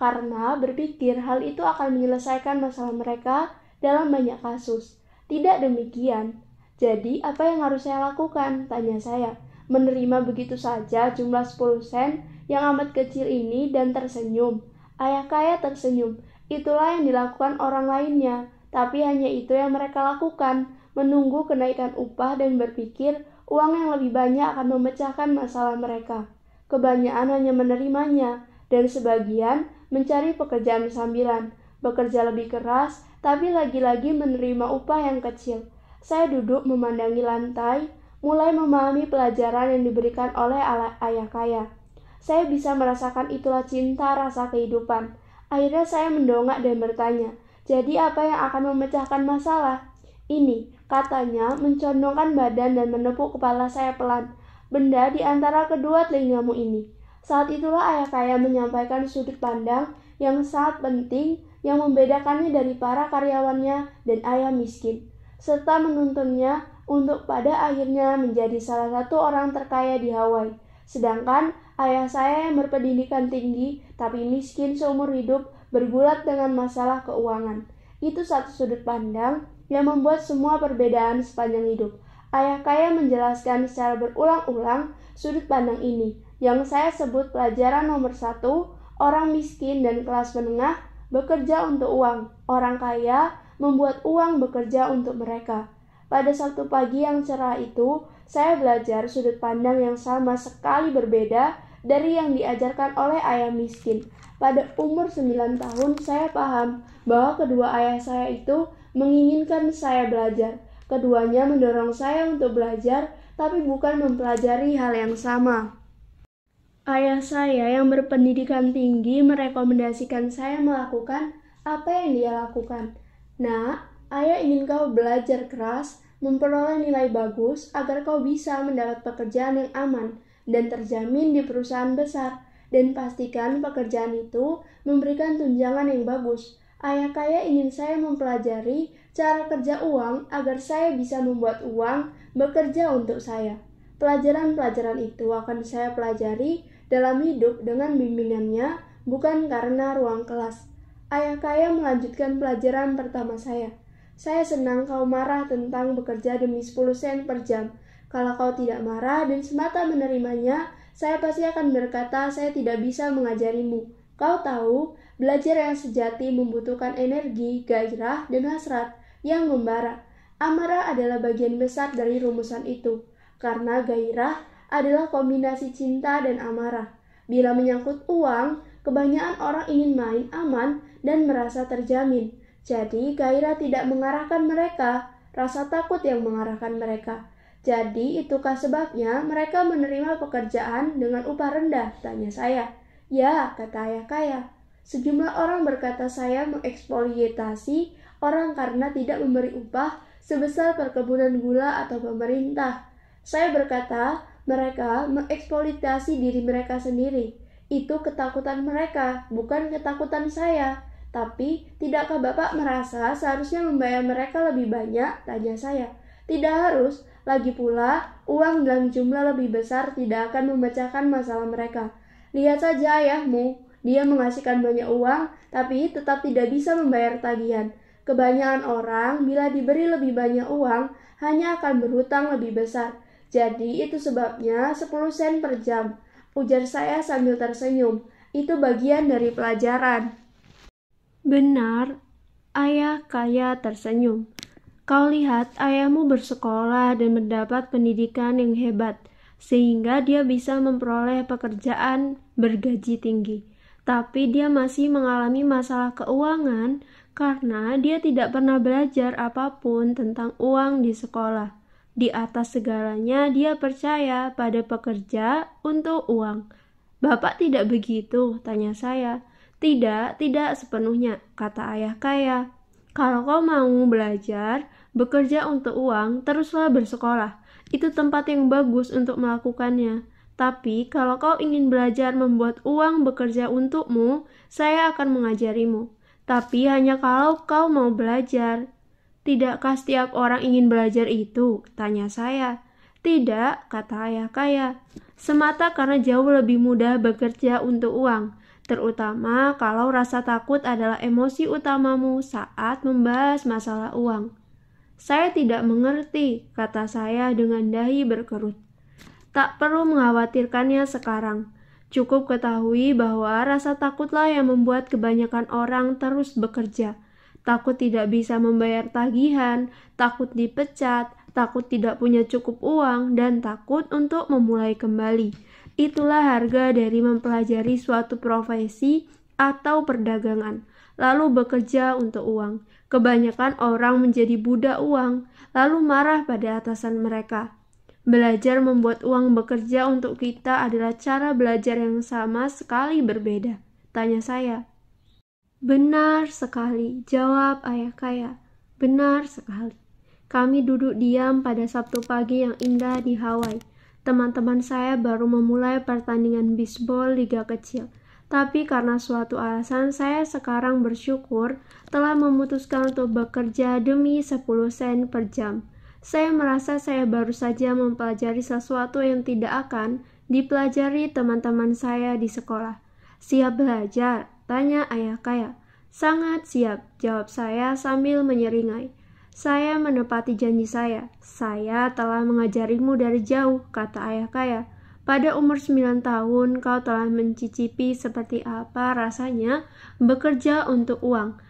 Speaker 1: Karena berpikir hal itu akan menyelesaikan masalah mereka dalam banyak kasus. Tidak demikian. Jadi, apa yang harus saya lakukan? Tanya saya. Menerima begitu saja jumlah 10 sen yang amat kecil ini dan tersenyum. Ayah kaya tersenyum. Itulah yang dilakukan orang lainnya. Tapi hanya itu yang mereka lakukan, menunggu kenaikan upah dan berpikir uang yang lebih banyak akan memecahkan masalah mereka. Kebanyakan hanya menerimanya, dan sebagian mencari pekerjaan sambilan, bekerja lebih keras, tapi lagi-lagi menerima upah yang kecil. Saya duduk memandangi lantai, mulai memahami pelajaran yang diberikan oleh ayah kaya. Saya bisa merasakan itulah cinta rasa kehidupan. Akhirnya saya mendongak dan bertanya, jadi apa yang akan memecahkan masalah? Ini, katanya, mencondongkan badan dan menepuk kepala saya pelan. Benda di antara kedua telingamu ini. Saat itulah ayah kaya menyampaikan sudut pandang yang sangat penting yang membedakannya dari para karyawannya dan ayah miskin, serta menuntunnya untuk pada akhirnya menjadi salah satu orang terkaya di Hawaii. Sedangkan ayah saya yang berpendidikan tinggi tapi miskin seumur hidup bergulat dengan masalah keuangan. Itu satu sudut pandang yang membuat semua perbedaan sepanjang hidup. Ayah kaya menjelaskan secara berulang-ulang sudut pandang ini, yang saya sebut pelajaran nomor satu, orang miskin dan kelas menengah bekerja untuk uang, orang kaya membuat uang bekerja untuk mereka. Pada satu pagi yang cerah itu, saya belajar sudut pandang yang sama sekali berbeda dari yang diajarkan oleh ayah miskin. Pada umur 9 tahun, saya paham bahwa kedua ayah saya itu menginginkan saya belajar. Keduanya mendorong saya untuk belajar, tapi bukan mempelajari hal yang sama. Ayah saya yang berpendidikan tinggi merekomendasikan saya melakukan apa yang dia lakukan. Nah, ayah ingin kau belajar keras, memperoleh nilai bagus agar kau bisa mendapat pekerjaan yang aman dan terjamin di perusahaan besar. Dan pastikan pekerjaan itu memberikan tunjangan yang bagus. Ayah kaya ingin saya mempelajari cara kerja uang agar saya bisa membuat uang bekerja untuk saya. Pelajaran-pelajaran itu akan saya pelajari dalam hidup dengan bimbingannya, bukan karena ruang kelas. Ayah kaya melanjutkan pelajaran pertama saya. Saya senang kau marah tentang bekerja demi 10 sen per jam. Kalau kau tidak marah dan semata menerimanya, saya pasti akan berkata, "Saya tidak bisa mengajarimu." Kau tahu, belajar yang sejati membutuhkan energi, gairah, dan hasrat yang membara. Amarah adalah bagian besar dari rumusan itu, karena gairah adalah kombinasi cinta dan amarah. Bila menyangkut uang, kebanyakan orang ingin main aman dan merasa terjamin. Jadi, gairah tidak mengarahkan mereka, rasa takut yang mengarahkan mereka. Jadi, itukah sebabnya mereka menerima pekerjaan dengan upah rendah? Tanya saya. Ya, kata ayah kaya. Sejumlah orang berkata saya mengeksploitasi orang karena tidak memberi upah sebesar perkebunan gula atau pemerintah. Saya berkata, mereka mengeksploitasi diri mereka sendiri. Itu ketakutan mereka, bukan ketakutan saya. Tapi, tidakkah Bapak merasa seharusnya membayar mereka lebih banyak? Tanya saya. Tidak harus, lagi pula, uang dalam jumlah lebih besar tidak akan memecahkan masalah mereka. Lihat saja ayahmu, dia mengasihkan banyak uang, tapi tetap tidak bisa membayar tagihan. Kebanyakan orang, bila diberi lebih banyak uang, hanya akan berhutang lebih besar. Jadi, itu sebabnya 10 sen per jam. Ujar saya sambil tersenyum. Itu bagian dari pelajaran. Benar, ayah kaya tersenyum. Kau lihat ayahmu bersekolah dan mendapat pendidikan yang hebat, sehingga dia bisa memperoleh pekerjaan bergaji tinggi. Tapi dia masih mengalami masalah keuangan karena dia tidak pernah belajar apapun tentang uang di sekolah. Di atas segalanya, dia percaya pada pekerja untuk uang. Bapak tidak begitu, tanya saya. Tidak, tidak sepenuhnya, kata ayah kaya. Kalau kau mau belajar, bekerja untuk uang, teruslah bersekolah. Itu tempat yang bagus untuk melakukannya. Tapi, kalau kau ingin belajar membuat uang bekerja untukmu, saya akan mengajarimu. Tapi hanya kalau kau mau belajar. Tidakkah setiap orang ingin belajar itu? Tanya saya. Tidak, kata ayah kaya. Semata karena jauh lebih mudah bekerja untuk uang, terutama kalau rasa takut adalah emosi utamamu saat membahas masalah uang. Saya tidak mengerti, kata saya dengan dahi berkerut. Tak perlu mengkhawatirkannya sekarang. Cukup ketahui bahwa rasa takutlah yang membuat kebanyakan orang terus bekerja. Takut tidak bisa membayar tagihan, takut dipecat, takut tidak punya cukup uang, dan takut untuk memulai kembali. Itulah harga dari mempelajari suatu profesi atau perdagangan, lalu bekerja untuk uang. Kebanyakan orang menjadi budak uang, lalu marah pada atasan mereka. Belajar membuat uang bekerja untuk kita adalah cara belajar yang sama sekali berbeda. Tanya saya. Benar sekali, jawab ayah kaya. Benar sekali. Kami duduk diam pada Sabtu pagi yang indah di Hawaii. Teman-teman saya baru memulai pertandingan bisbol liga kecil tapi karena suatu alasan saya sekarang bersyukur telah memutuskan untuk bekerja demi 10 sen per jam. Saya merasa saya baru saja mempelajari sesuatu yang tidak akan dipelajari teman-teman saya di sekolah. Siap belajar? Tanya ayah kaya. Sangat siap, jawab saya sambil menyeringai. Saya menepati janji saya. Saya telah mengajarimu dari jauh, kata ayah kaya. Pada umur 9 tahun, kau telah mencicipi seperti apa rasanya bekerja untuk uang.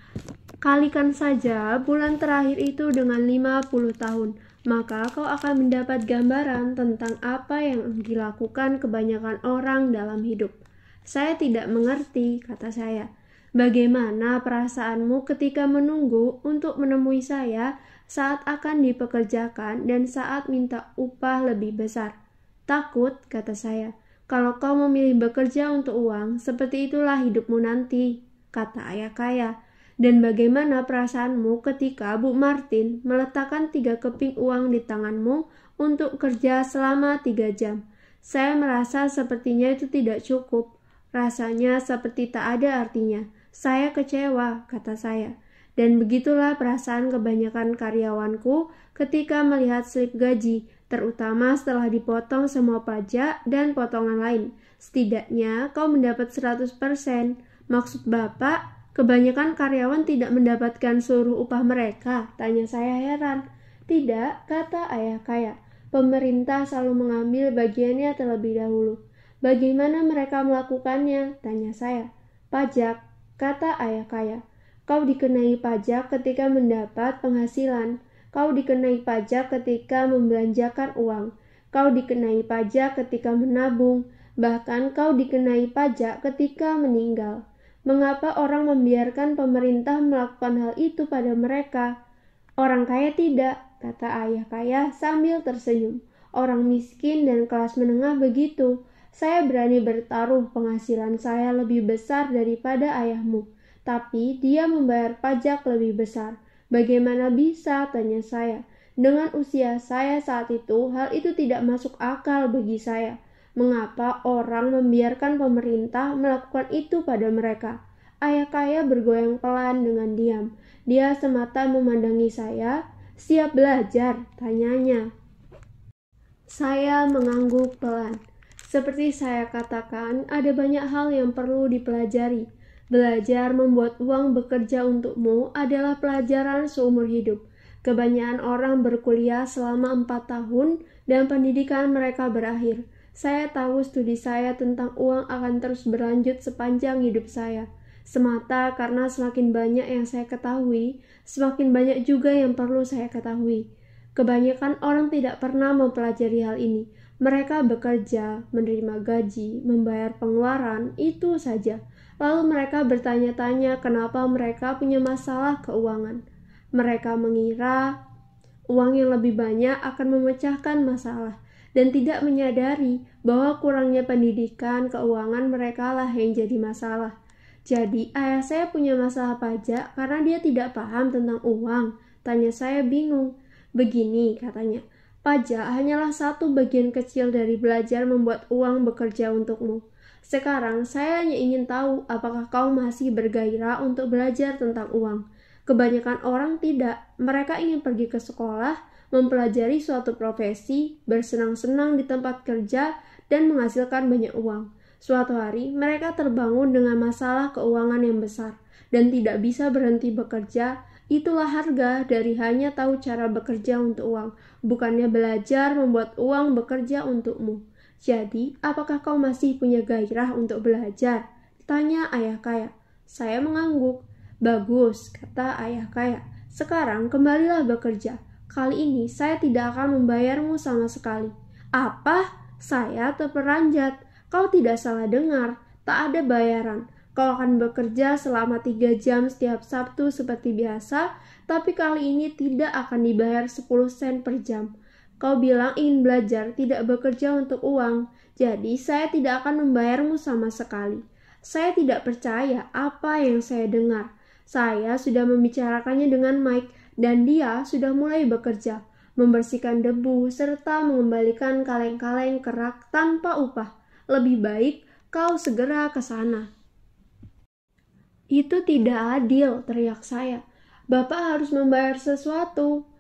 Speaker 1: Kalikan saja bulan terakhir itu dengan 50 tahun, maka kau akan mendapat gambaran tentang apa yang dilakukan kebanyakan orang dalam hidup. Saya tidak mengerti, kata saya. Bagaimana perasaanmu ketika menunggu untuk menemui saya saat akan dipekerjakan dan saat minta upah lebih besar? Takut, kata saya, kalau kau memilih bekerja untuk uang, seperti itulah hidupmu nanti, kata ayah kaya. Dan bagaimana perasaanmu ketika Bu Martin meletakkan tiga keping uang di tanganmu untuk kerja selama tiga jam? Saya merasa sepertinya itu tidak cukup. Rasanya seperti tak ada artinya. Saya kecewa, kata saya. Dan begitulah perasaan kebanyakan karyawanku ketika melihat slip gaji terutama setelah dipotong semua pajak dan potongan lain. Setidaknya kau mendapat 100%. Maksud Bapak, kebanyakan karyawan tidak mendapatkan seluruh upah mereka? Tanya saya heran. Tidak, kata ayah kaya. Pemerintah selalu mengambil bagiannya terlebih dahulu. Bagaimana mereka melakukannya? Tanya saya. Pajak, kata ayah kaya. Kau dikenai pajak ketika mendapat penghasilan. Kau dikenai pajak ketika membelanjakan uang. Kau dikenai pajak ketika menabung. Bahkan kau dikenai pajak ketika meninggal. Mengapa orang membiarkan pemerintah melakukan hal itu pada mereka? Orang kaya tidak, kata ayah kaya sambil tersenyum. Orang miskin dan kelas menengah begitu. Saya berani bertaruh penghasilan saya lebih besar daripada ayahmu, tapi dia membayar pajak lebih besar. Bagaimana bisa? tanya saya. Dengan usia saya saat itu, hal itu tidak masuk akal bagi saya. Mengapa orang membiarkan pemerintah melakukan itu pada mereka? Ayah kaya bergoyang pelan dengan diam. Dia semata memandangi saya, siap belajar, tanyanya. Saya mengangguk pelan. Seperti saya katakan, ada banyak hal yang perlu dipelajari. Belajar membuat uang bekerja untukmu adalah pelajaran seumur hidup. Kebanyakan orang berkuliah selama empat tahun dan pendidikan mereka berakhir. Saya tahu studi saya tentang uang akan terus berlanjut sepanjang hidup saya. Semata karena semakin banyak yang saya ketahui, semakin banyak juga yang perlu saya ketahui. Kebanyakan orang tidak pernah mempelajari hal ini. Mereka bekerja, menerima gaji, membayar pengeluaran, itu saja Lalu mereka bertanya-tanya kenapa mereka punya masalah keuangan. Mereka mengira uang yang lebih banyak akan memecahkan masalah dan tidak menyadari bahwa kurangnya pendidikan keuangan mereka lah yang jadi masalah. Jadi, ayah saya punya masalah pajak karena dia tidak paham tentang uang. Tanya saya bingung. Begini katanya, pajak hanyalah satu bagian kecil dari belajar membuat uang bekerja untukmu. Sekarang saya hanya ingin tahu apakah kau masih bergairah untuk belajar tentang uang. Kebanyakan orang tidak, mereka ingin pergi ke sekolah, mempelajari suatu profesi, bersenang-senang di tempat kerja, dan menghasilkan banyak uang. Suatu hari, mereka terbangun dengan masalah keuangan yang besar dan tidak bisa berhenti bekerja. Itulah harga dari hanya tahu cara bekerja untuk uang, bukannya belajar membuat uang bekerja untukmu. Jadi, apakah kau masih punya gairah untuk belajar? Tanya ayah kaya. Saya mengangguk. Bagus, kata ayah kaya. Sekarang kembalilah bekerja. Kali ini saya tidak akan membayarmu sama sekali. Apa? Saya terperanjat. Kau tidak salah dengar. Tak ada bayaran. Kau akan bekerja selama tiga jam setiap Sabtu seperti biasa, tapi kali ini tidak akan dibayar 10 sen per jam. Kau bilang ingin belajar, tidak bekerja untuk uang. Jadi, saya tidak akan membayarmu sama sekali. Saya tidak percaya apa yang saya dengar. Saya sudah membicarakannya dengan Mike, dan dia sudah mulai bekerja, membersihkan debu, serta mengembalikan kaleng-kaleng kerak tanpa upah. Lebih baik kau segera ke sana. Itu tidak adil, teriak saya. Bapak harus membayar sesuatu.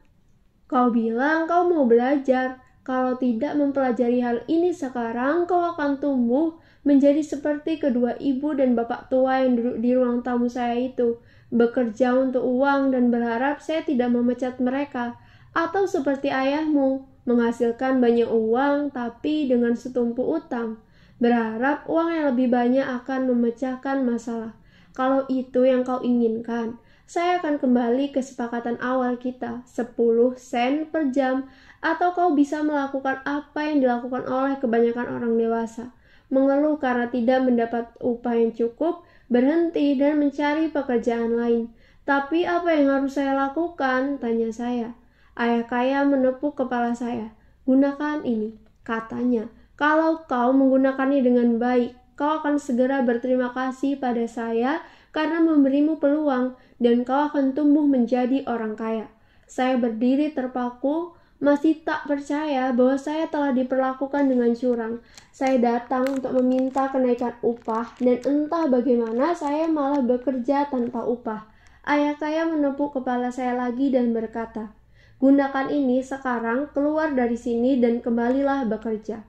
Speaker 1: Kau bilang kau mau belajar. Kalau tidak mempelajari hal ini sekarang, kau akan tumbuh menjadi seperti kedua ibu dan bapak tua yang duduk di ruang tamu saya itu, bekerja untuk uang dan berharap saya tidak memecat mereka, atau seperti ayahmu, menghasilkan banyak uang tapi dengan setumpu utang, berharap uang yang lebih banyak akan memecahkan masalah. Kalau itu yang kau inginkan, saya akan kembali ke sepakatan awal kita, 10 sen per jam, atau kau bisa melakukan apa yang dilakukan oleh kebanyakan orang dewasa, mengeluh karena tidak mendapat upah yang cukup, berhenti, dan mencari pekerjaan lain. Tapi apa yang harus saya lakukan? Tanya saya. Ayah kaya menepuk kepala saya. Gunakan ini, katanya. Kalau kau menggunakannya dengan baik, kau akan segera berterima kasih pada saya karena memberimu peluang dan kau akan tumbuh menjadi orang kaya. Saya berdiri terpaku, masih tak percaya bahwa saya telah diperlakukan dengan curang. Saya datang untuk meminta kenaikan upah dan entah bagaimana saya malah bekerja tanpa upah. Ayah saya menepuk kepala saya lagi dan berkata, Gunakan ini sekarang, keluar dari sini dan kembalilah bekerja.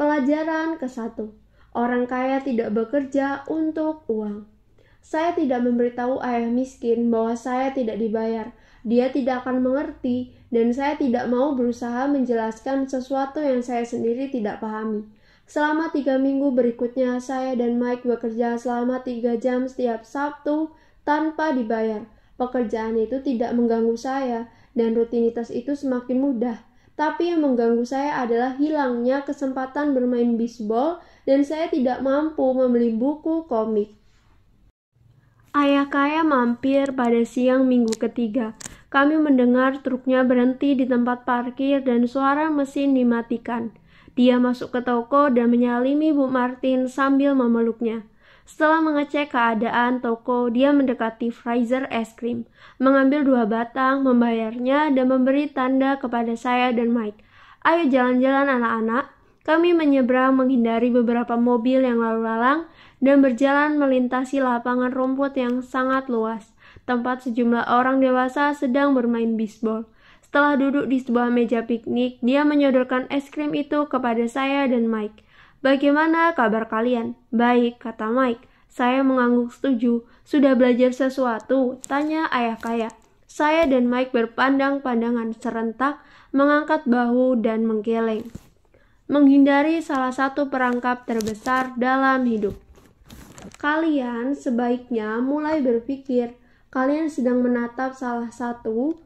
Speaker 1: Pelajaran ke-1. Orang kaya tidak bekerja untuk uang. Saya tidak memberitahu ayah miskin bahwa saya tidak dibayar. Dia tidak akan mengerti, dan saya tidak mau berusaha menjelaskan sesuatu yang saya sendiri tidak pahami. Selama tiga minggu berikutnya, saya dan Mike bekerja selama tiga jam setiap Sabtu tanpa dibayar. Pekerjaan itu tidak mengganggu saya, dan rutinitas itu semakin mudah. Tapi yang mengganggu saya adalah hilangnya kesempatan bermain bisbol, dan saya tidak mampu membeli buku komik. Ayah kaya mampir pada siang minggu ketiga. Kami mendengar truknya berhenti di tempat parkir dan suara mesin dimatikan. Dia masuk ke toko dan menyalimi Bu Martin sambil memeluknya. Setelah mengecek keadaan toko, dia mendekati freezer es krim, mengambil dua batang, membayarnya, dan memberi tanda kepada saya dan Mike. Ayo jalan-jalan anak-anak. Kami menyeberang menghindari beberapa mobil yang lalu lalang dan berjalan melintasi lapangan rumput yang sangat luas, tempat sejumlah orang dewasa sedang bermain bisbol. Setelah duduk di sebuah meja piknik, dia menyodorkan es krim itu kepada saya dan Mike. Bagaimana kabar kalian? Baik, kata Mike. Saya mengangguk setuju. Sudah belajar sesuatu? Tanya ayah kaya. Saya dan Mike berpandang-pandangan serentak, mengangkat bahu dan menggeleng menghindari salah satu perangkap terbesar dalam hidup. Kalian sebaiknya mulai berpikir kalian sedang menatap salah satu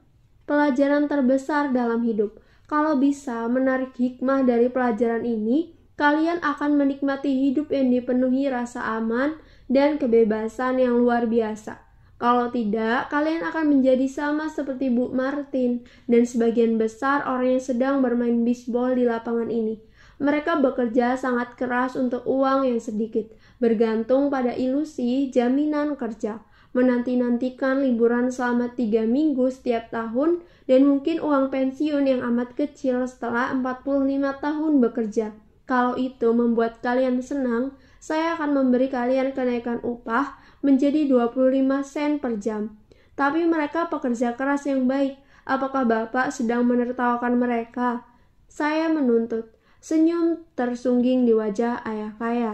Speaker 1: pelajaran terbesar dalam hidup. Kalau bisa menarik hikmah dari pelajaran ini, kalian akan menikmati hidup yang dipenuhi rasa aman dan kebebasan yang luar biasa. Kalau tidak, kalian akan menjadi sama seperti Bu Martin dan sebagian besar orang yang sedang bermain bisbol di lapangan ini. Mereka bekerja sangat keras untuk uang yang sedikit, bergantung pada ilusi jaminan kerja, menanti-nantikan liburan selama tiga minggu setiap tahun, dan mungkin uang pensiun yang amat kecil setelah 45 tahun bekerja. Kalau itu membuat kalian senang, saya akan memberi kalian kenaikan upah menjadi 25 sen per jam. Tapi mereka pekerja keras yang baik. Apakah Bapak sedang menertawakan mereka? Saya menuntut. Senyum tersungging di wajah ayah kaya.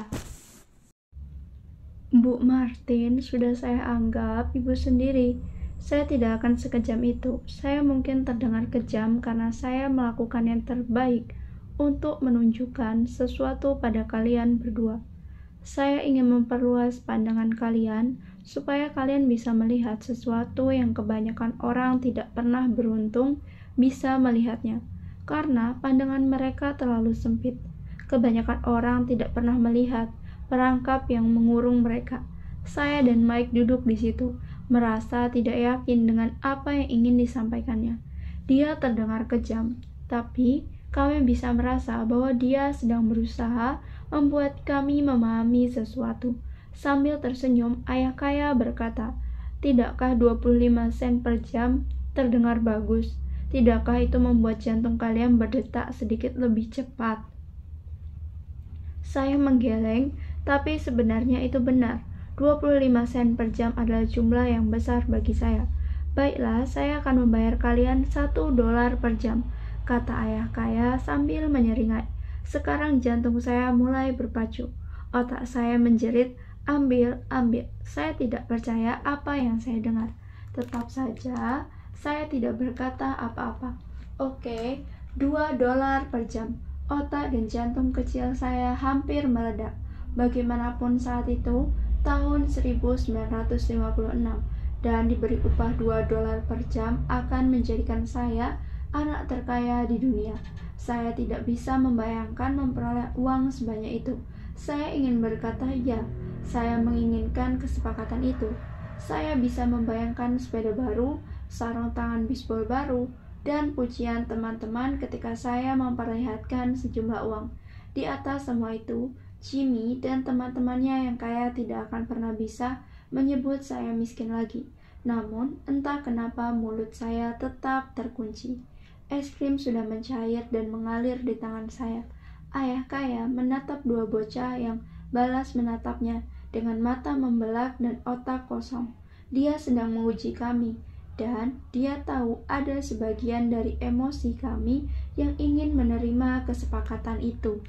Speaker 1: Bu Martin sudah saya anggap ibu sendiri. Saya tidak akan sekejam itu. Saya mungkin terdengar kejam karena saya melakukan yang terbaik untuk menunjukkan sesuatu pada kalian berdua. Saya ingin memperluas pandangan kalian supaya kalian bisa melihat sesuatu yang kebanyakan orang tidak pernah beruntung bisa melihatnya, karena pandangan mereka terlalu sempit. Kebanyakan orang tidak pernah melihat perangkap yang mengurung mereka. Saya dan Mike duduk di situ, merasa tidak yakin dengan apa yang ingin disampaikannya. Dia terdengar kejam, tapi kami bisa merasa bahwa dia sedang berusaha membuat kami memahami sesuatu. Sambil tersenyum, ayah kaya berkata, Tidakkah 25 sen per jam terdengar bagus? Tidakkah itu membuat jantung kalian berdetak sedikit lebih cepat? Saya menggeleng tapi sebenarnya itu benar. 25 sen per jam adalah jumlah yang besar bagi saya. Baiklah, saya akan membayar kalian 1 dolar per jam, kata ayah kaya sambil menyeringai. Sekarang jantung saya mulai berpacu. Otak saya menjerit, ambil, ambil. Saya tidak percaya apa yang saya dengar. Tetap saja, saya tidak berkata apa-apa. Oke, 2 dolar per jam. Otak dan jantung kecil saya hampir meledak bagaimanapun saat itu tahun 1956 dan diberi upah 2 dolar per jam akan menjadikan saya anak terkaya di dunia. Saya tidak bisa membayangkan memperoleh uang sebanyak itu. Saya ingin berkata ya, saya menginginkan kesepakatan itu. Saya bisa membayangkan sepeda baru, sarung tangan bisbol baru, dan pujian teman-teman ketika saya memperlihatkan sejumlah uang. Di atas semua itu, Jimmy dan teman-temannya yang kaya tidak akan pernah bisa menyebut saya miskin lagi. Namun, entah kenapa mulut saya tetap terkunci. Es krim sudah mencair dan mengalir di tangan saya. Ayah kaya menatap dua bocah yang balas menatapnya dengan mata membelak dan otak kosong. Dia sedang menguji kami, dan dia tahu ada sebagian dari emosi kami yang ingin menerima kesepakatan itu.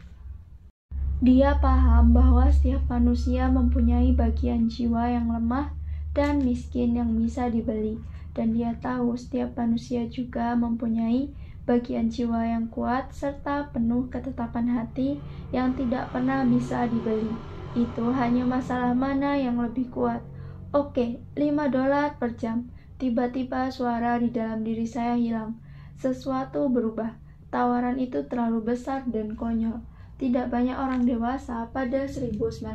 Speaker 1: Dia paham bahwa setiap manusia mempunyai bagian jiwa yang lemah dan miskin yang bisa dibeli, dan dia tahu setiap manusia juga mempunyai bagian jiwa yang kuat serta penuh ketetapan hati yang tidak pernah bisa dibeli. Itu hanya masalah mana yang lebih kuat. Oke, 5 dolar per jam. Tiba-tiba suara di dalam diri saya hilang. Sesuatu berubah. Tawaran itu terlalu besar dan konyol. Tidak banyak orang dewasa pada 1956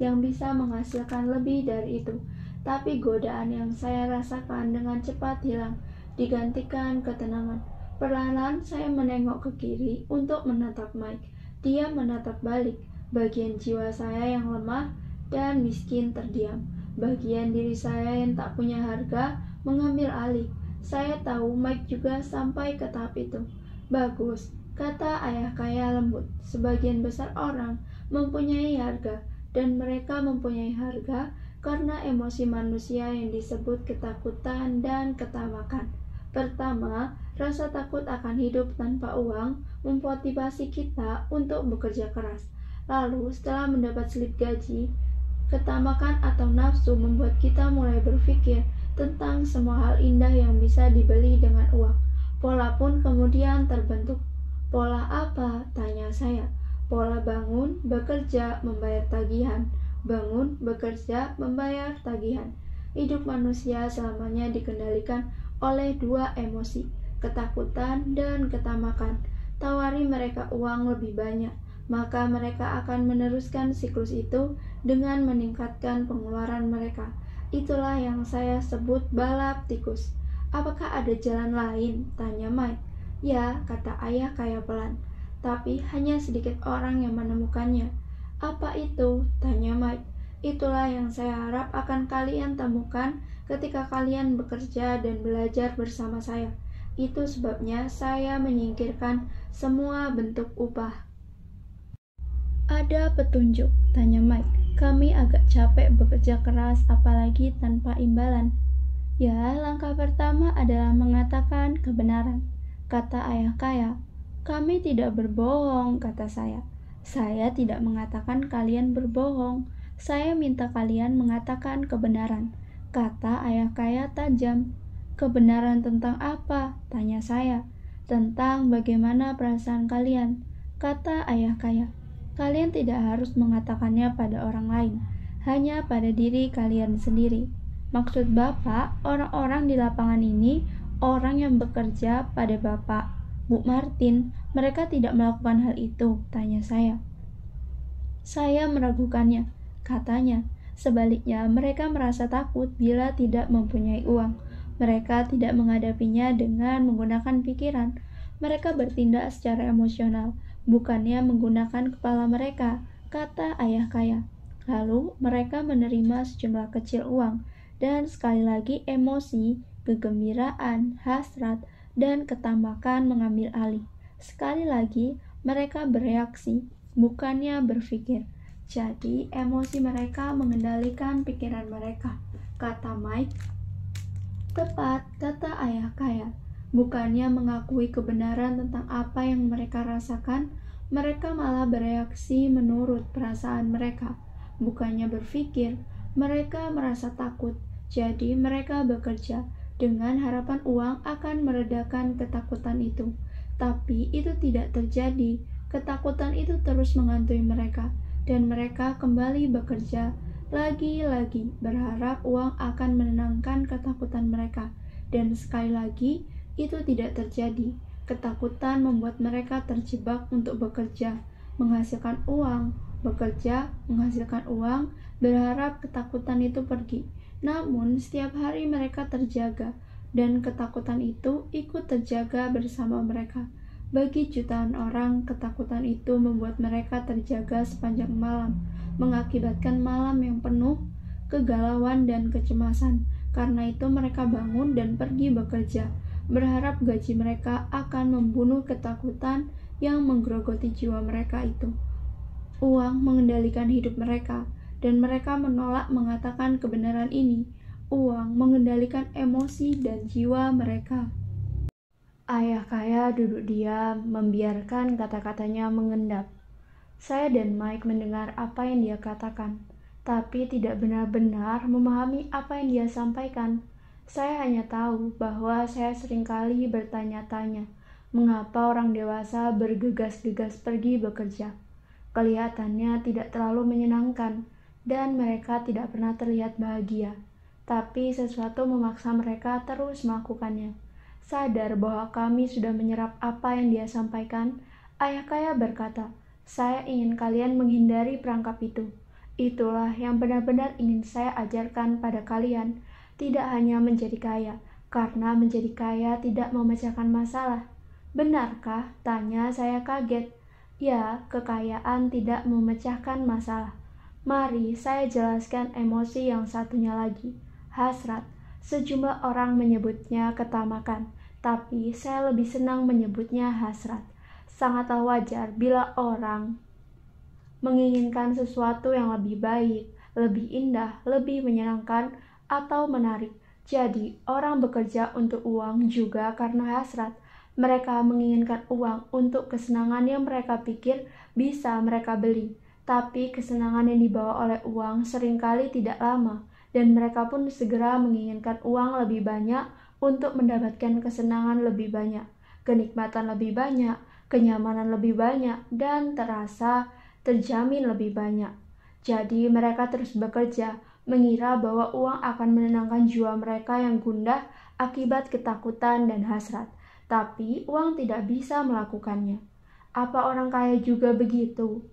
Speaker 1: yang bisa menghasilkan lebih dari itu, tapi godaan yang saya rasakan dengan cepat hilang, digantikan ketenangan. Perlahan saya menengok ke kiri untuk menatap Mike. Dia menatap balik, bagian jiwa saya yang lemah dan miskin terdiam. Bagian diri saya yang tak punya harga mengambil alih. Saya tahu Mike juga sampai ke tahap itu. Bagus, Kata ayah kaya lembut, sebagian besar orang mempunyai harga, dan mereka mempunyai harga karena emosi manusia yang disebut ketakutan dan ketamakan. Pertama, rasa takut akan hidup tanpa uang memotivasi kita untuk bekerja keras. Lalu, setelah mendapat slip gaji, ketamakan atau nafsu membuat kita mulai berpikir tentang semua hal indah yang bisa dibeli dengan uang. Pola pun kemudian terbentuk. Pola apa? Tanya saya. Pola bangun, bekerja, membayar tagihan. Bangun, bekerja, membayar tagihan. Hidup manusia selamanya dikendalikan oleh dua emosi, ketakutan dan ketamakan. Tawari mereka uang lebih banyak, maka mereka akan meneruskan siklus itu dengan meningkatkan pengeluaran mereka. Itulah yang saya sebut balap tikus. Apakah ada jalan lain? Tanya Mike. Ya, kata ayah kaya pelan. Tapi hanya sedikit orang yang menemukannya. Apa itu? Tanya Mike. Itulah yang saya harap akan kalian temukan ketika kalian bekerja dan belajar bersama saya. Itu sebabnya saya menyingkirkan semua bentuk upah. Ada petunjuk, tanya Mike. Kami agak capek bekerja keras apalagi tanpa imbalan. Ya, langkah pertama adalah mengatakan kebenaran kata ayah Kaya. Kami tidak berbohong, kata saya. Saya tidak mengatakan kalian berbohong. Saya minta kalian mengatakan kebenaran, kata ayah Kaya tajam. Kebenaran tentang apa? tanya saya. Tentang bagaimana perasaan kalian, kata ayah Kaya. Kalian tidak harus mengatakannya pada orang lain, hanya pada diri kalian sendiri. Maksud Bapak, orang-orang di lapangan ini orang yang bekerja pada Bapak, Bu Martin, mereka tidak melakukan hal itu, tanya saya. Saya meragukannya, katanya. Sebaliknya, mereka merasa takut bila tidak mempunyai uang. Mereka tidak menghadapinya dengan menggunakan pikiran. Mereka bertindak secara emosional, bukannya menggunakan kepala mereka, kata ayah kaya. Lalu, mereka menerima sejumlah kecil uang, dan sekali lagi emosi kegembiraan, hasrat, dan ketamakan mengambil alih. Sekali lagi, mereka bereaksi, bukannya berpikir. Jadi, emosi mereka mengendalikan pikiran mereka, kata Mike. Tepat, kata ayah Kaya. Bukannya mengakui kebenaran tentang apa yang mereka rasakan, mereka malah bereaksi menurut perasaan mereka. Bukannya berpikir, mereka merasa takut, jadi mereka bekerja dengan harapan uang akan meredakan ketakutan itu. Tapi itu tidak terjadi. Ketakutan itu terus mengantui mereka, dan mereka kembali bekerja lagi-lagi berharap uang akan menenangkan ketakutan mereka. Dan sekali lagi, itu tidak terjadi. Ketakutan membuat mereka terjebak untuk bekerja, menghasilkan uang, bekerja, menghasilkan uang, berharap ketakutan itu pergi namun, setiap hari mereka terjaga, dan ketakutan itu ikut terjaga bersama mereka. Bagi jutaan orang, ketakutan itu membuat mereka terjaga sepanjang malam, mengakibatkan malam yang penuh kegalauan dan kecemasan. Karena itu, mereka bangun dan pergi bekerja, berharap gaji mereka akan membunuh ketakutan yang menggerogoti jiwa mereka itu. Uang mengendalikan hidup mereka, dan mereka menolak mengatakan kebenaran ini. Uang mengendalikan emosi dan jiwa mereka. Ayah kaya duduk diam, membiarkan kata-katanya mengendap. Saya dan Mike mendengar apa yang dia katakan, tapi tidak benar-benar memahami apa yang dia sampaikan. Saya hanya tahu bahwa saya seringkali bertanya-tanya mengapa orang dewasa bergegas-gegas pergi bekerja. Kelihatannya tidak terlalu menyenangkan, dan mereka tidak pernah terlihat bahagia. Tapi sesuatu memaksa mereka terus melakukannya. Sadar bahwa kami sudah menyerap apa yang dia sampaikan, ayah kaya berkata, saya ingin kalian menghindari perangkap itu. Itulah yang benar-benar ingin saya ajarkan pada kalian, tidak hanya menjadi kaya, karena menjadi kaya tidak memecahkan masalah. Benarkah? Tanya saya kaget. Ya, kekayaan tidak memecahkan masalah. Mari saya jelaskan emosi yang satunya lagi, hasrat. Sejumlah orang menyebutnya ketamakan, tapi saya lebih senang menyebutnya hasrat. Sangatlah wajar bila orang menginginkan sesuatu yang lebih baik, lebih indah, lebih menyenangkan, atau menarik. Jadi, orang bekerja untuk uang juga karena hasrat. Mereka menginginkan uang untuk kesenangan yang mereka pikir bisa mereka beli. Tapi kesenangan yang dibawa oleh uang seringkali tidak lama, dan mereka pun segera menginginkan uang lebih banyak untuk mendapatkan kesenangan lebih banyak, kenikmatan lebih banyak, kenyamanan lebih banyak, dan terasa terjamin lebih banyak. Jadi, mereka terus bekerja, mengira bahwa uang akan menenangkan jiwa mereka yang gundah akibat ketakutan dan hasrat. Tapi, uang tidak bisa melakukannya. Apa orang kaya juga begitu?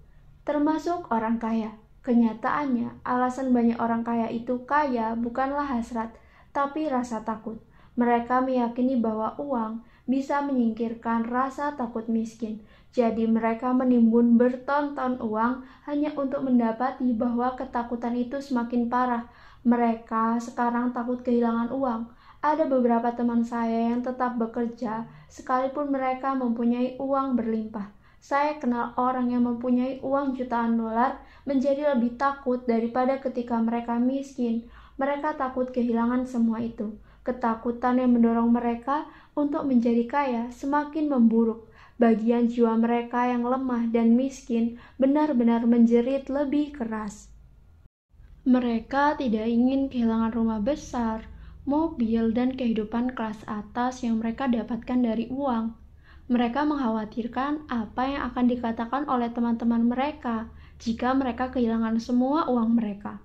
Speaker 1: termasuk orang kaya. Kenyataannya, alasan banyak orang kaya itu kaya bukanlah hasrat, tapi rasa takut. Mereka meyakini bahwa uang bisa menyingkirkan rasa takut miskin. Jadi mereka menimbun bertonton uang hanya untuk mendapati bahwa ketakutan itu semakin parah. Mereka sekarang takut kehilangan uang. Ada beberapa teman saya yang tetap bekerja sekalipun mereka mempunyai uang berlimpah saya kenal orang yang mempunyai uang jutaan dolar menjadi lebih takut daripada ketika mereka miskin. Mereka takut kehilangan semua itu. Ketakutan yang mendorong mereka untuk menjadi kaya semakin memburuk. Bagian jiwa mereka yang lemah dan miskin benar-benar menjerit lebih keras. Mereka tidak ingin kehilangan rumah besar, mobil, dan kehidupan kelas atas yang mereka dapatkan dari uang mereka mengkhawatirkan apa yang akan dikatakan oleh teman-teman mereka jika mereka kehilangan semua uang mereka.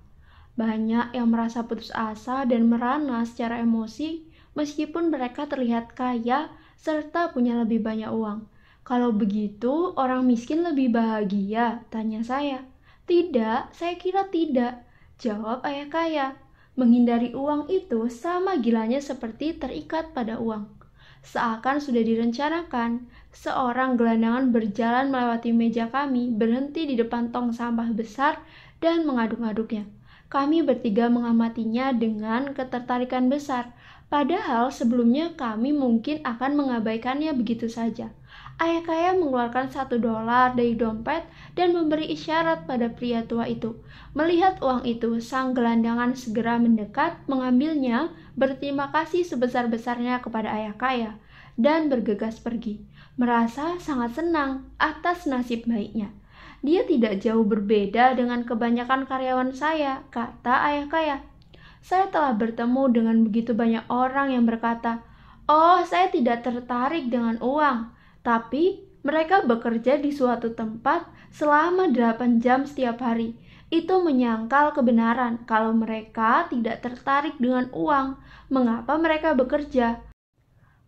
Speaker 1: Banyak yang merasa putus asa dan merana secara emosi meskipun mereka terlihat kaya serta punya lebih banyak uang. Kalau begitu, orang miskin lebih bahagia, tanya saya. Tidak, saya kira tidak, jawab ayah kaya. Menghindari uang itu sama gilanya seperti terikat pada uang seakan sudah direncanakan. Seorang gelandangan berjalan melewati meja kami, berhenti di depan tong sampah besar, dan mengaduk-aduknya. Kami bertiga mengamatinya dengan ketertarikan besar, padahal sebelumnya kami mungkin akan mengabaikannya begitu saja. Ayah kaya mengeluarkan satu dolar dari dompet dan memberi isyarat pada pria tua itu. Melihat uang itu, sang gelandangan segera mendekat, mengambilnya, berterima kasih sebesar-besarnya kepada ayah kaya, dan bergegas pergi. Merasa sangat senang atas nasib baiknya. Dia tidak jauh berbeda dengan kebanyakan karyawan saya, kata ayah kaya. Saya telah bertemu dengan begitu banyak orang yang berkata, "Oh, saya tidak tertarik dengan uang." Tapi mereka bekerja di suatu tempat selama 8 jam setiap hari itu menyangkal kebenaran kalau mereka tidak tertarik dengan uang. Mengapa mereka bekerja?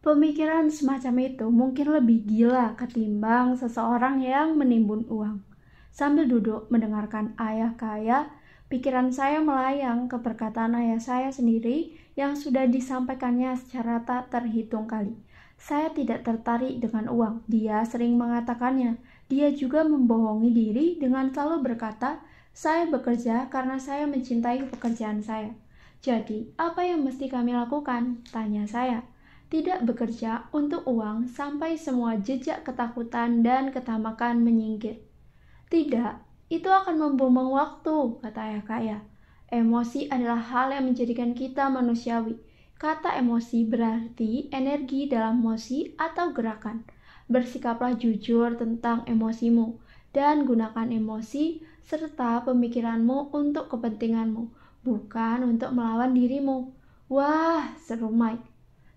Speaker 1: Pemikiran semacam itu mungkin lebih gila ketimbang seseorang yang menimbun uang. Sambil duduk mendengarkan ayah kaya, pikiran saya melayang ke perkataan ayah saya sendiri yang sudah disampaikannya secara tak terhitung kali. Saya tidak tertarik dengan uang. Dia sering mengatakannya. Dia juga membohongi diri dengan selalu berkata, saya bekerja karena saya mencintai pekerjaan saya. Jadi, apa yang mesti kami lakukan? Tanya saya. Tidak bekerja untuk uang sampai semua jejak ketakutan dan ketamakan menyingkir. Tidak, itu akan membuang waktu, kata ayah kaya. Emosi adalah hal yang menjadikan kita manusiawi. Kata emosi berarti energi dalam emosi atau gerakan. Bersikaplah jujur tentang emosimu dan gunakan emosi serta pemikiranmu untuk kepentinganmu, bukan untuk melawan dirimu. Wah, seru Mike.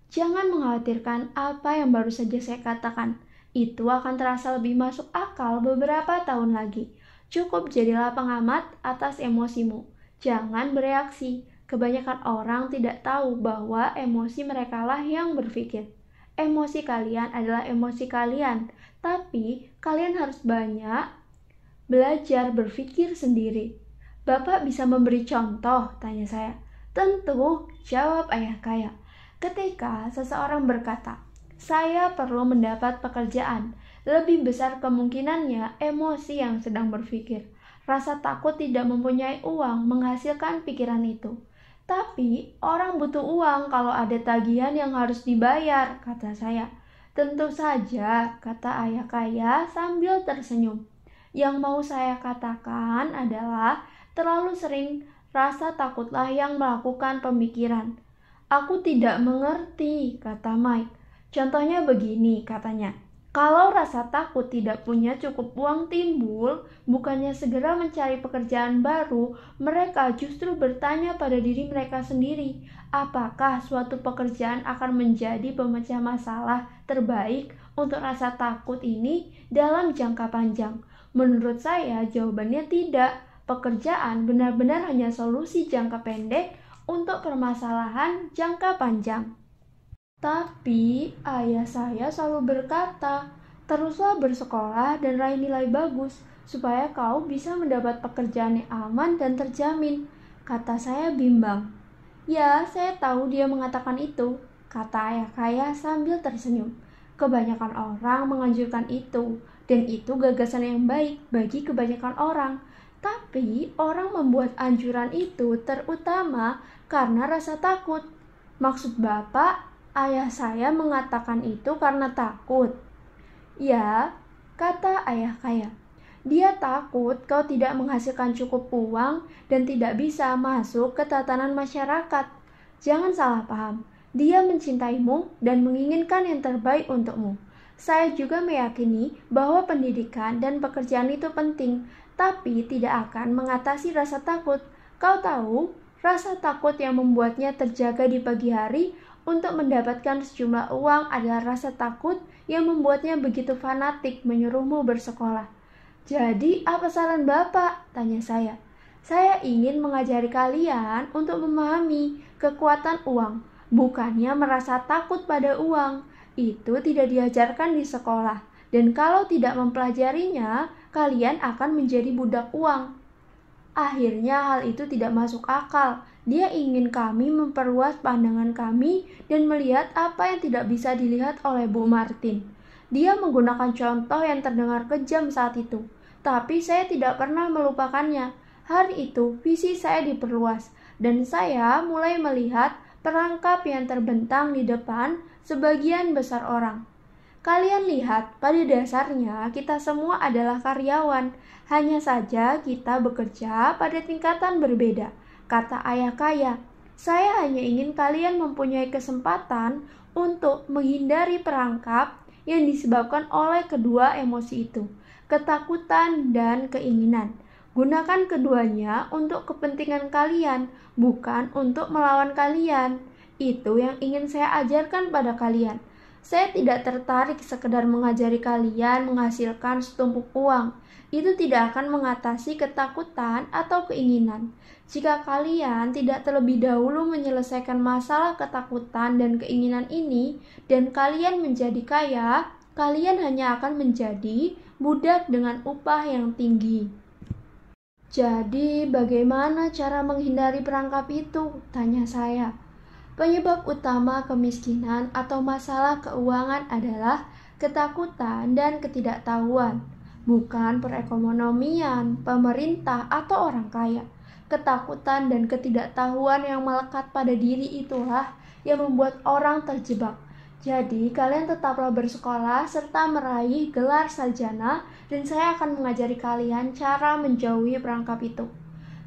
Speaker 1: Jangan mengkhawatirkan apa yang baru saja saya katakan. Itu akan terasa lebih masuk akal beberapa tahun lagi. Cukup jadilah pengamat atas emosimu. Jangan bereaksi. Kebanyakan orang tidak tahu bahwa emosi merekalah yang berpikir. Emosi kalian adalah emosi kalian, tapi kalian harus banyak belajar berpikir sendiri. Bapak bisa memberi contoh? Tanya saya. Tentu, jawab ayah kaya. Ketika seseorang berkata, saya perlu mendapat pekerjaan, lebih besar kemungkinannya emosi yang sedang berpikir. Rasa takut tidak mempunyai uang menghasilkan pikiran itu. Tapi orang butuh uang kalau ada tagihan yang harus dibayar, kata saya. Tentu saja, kata ayah kaya sambil tersenyum. Yang mau saya katakan adalah terlalu sering rasa takutlah yang melakukan pemikiran. Aku tidak mengerti, kata Mike. Contohnya begini, katanya. Kalau rasa takut tidak punya cukup uang timbul, bukannya segera mencari pekerjaan baru, mereka justru bertanya pada diri mereka sendiri, apakah suatu pekerjaan akan menjadi pemecah masalah terbaik untuk rasa takut ini dalam jangka panjang. Menurut saya, jawabannya tidak. Pekerjaan benar-benar hanya solusi jangka pendek untuk permasalahan jangka panjang. Tapi ayah saya selalu berkata, teruslah bersekolah dan raih nilai bagus supaya kau bisa mendapat pekerjaan yang aman dan terjamin. Kata saya bimbang. Ya, saya tahu dia mengatakan itu, kata ayah kaya sambil tersenyum. Kebanyakan orang menganjurkan itu, dan itu gagasan yang baik bagi kebanyakan orang. Tapi orang membuat anjuran itu terutama karena rasa takut. Maksud Bapak, ayah saya mengatakan itu karena takut. Ya, kata ayah kaya. Dia takut kau tidak menghasilkan cukup uang dan tidak bisa masuk ke tatanan masyarakat. Jangan salah paham, dia mencintaimu dan menginginkan yang terbaik untukmu. Saya juga meyakini bahwa pendidikan dan pekerjaan itu penting, tapi tidak akan mengatasi rasa takut. Kau tahu, rasa takut yang membuatnya terjaga di pagi hari untuk mendapatkan sejumlah uang adalah rasa takut yang membuatnya begitu fanatik menyuruhmu bersekolah. Jadi, apa saran Bapak? tanya saya. Saya ingin mengajari kalian untuk memahami kekuatan uang, bukannya merasa takut pada uang itu tidak diajarkan di sekolah, dan kalau tidak mempelajarinya, kalian akan menjadi budak uang. Akhirnya, hal itu tidak masuk akal. Dia ingin kami memperluas pandangan kami dan melihat apa yang tidak bisa dilihat oleh Bu Martin. Dia menggunakan contoh yang terdengar kejam saat itu, tapi saya tidak pernah melupakannya. Hari itu, visi saya diperluas, dan saya mulai melihat Perangkap yang terbentang di depan sebagian besar orang. Kalian lihat, pada dasarnya kita semua adalah karyawan, hanya saja kita bekerja pada tingkatan berbeda, kata ayah kaya. Saya hanya ingin kalian mempunyai kesempatan untuk menghindari perangkap yang disebabkan oleh kedua emosi itu, ketakutan dan keinginan. Gunakan keduanya untuk kepentingan kalian, bukan untuk melawan kalian. Itu yang ingin saya ajarkan pada kalian. Saya tidak tertarik sekedar mengajari kalian menghasilkan setumpuk uang. Itu tidak akan mengatasi ketakutan atau keinginan. Jika kalian tidak terlebih dahulu menyelesaikan masalah ketakutan dan keinginan ini, dan kalian menjadi kaya, kalian hanya akan menjadi budak dengan upah yang tinggi. Jadi, bagaimana cara menghindari perangkap itu? Tanya saya. Penyebab utama kemiskinan atau masalah keuangan adalah ketakutan dan ketidaktahuan, bukan perekonomian, pemerintah, atau orang kaya. Ketakutan dan ketidaktahuan yang melekat pada diri itulah yang membuat orang terjebak. Jadi, kalian tetaplah bersekolah serta meraih gelar sarjana dan saya akan mengajari kalian cara menjauhi perangkap itu.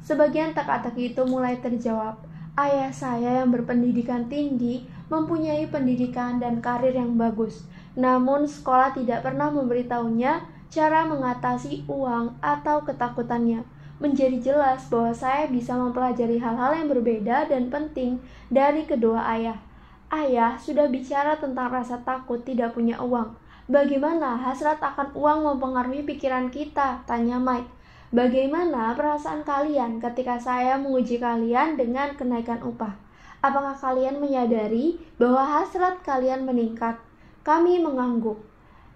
Speaker 1: Sebagian teka-teki itu mulai terjawab. Ayah saya yang berpendidikan tinggi mempunyai pendidikan dan karir yang bagus, namun sekolah tidak pernah memberitahunya cara mengatasi uang atau ketakutannya. Menjadi jelas bahwa saya bisa mempelajari hal-hal yang berbeda dan penting dari kedua ayah. Ayah sudah bicara tentang rasa takut tidak punya uang, Bagaimana hasrat akan uang mempengaruhi pikiran kita? Tanya Mike. Bagaimana perasaan kalian ketika saya menguji kalian dengan kenaikan upah? Apakah kalian menyadari bahwa hasrat kalian meningkat? Kami mengangguk.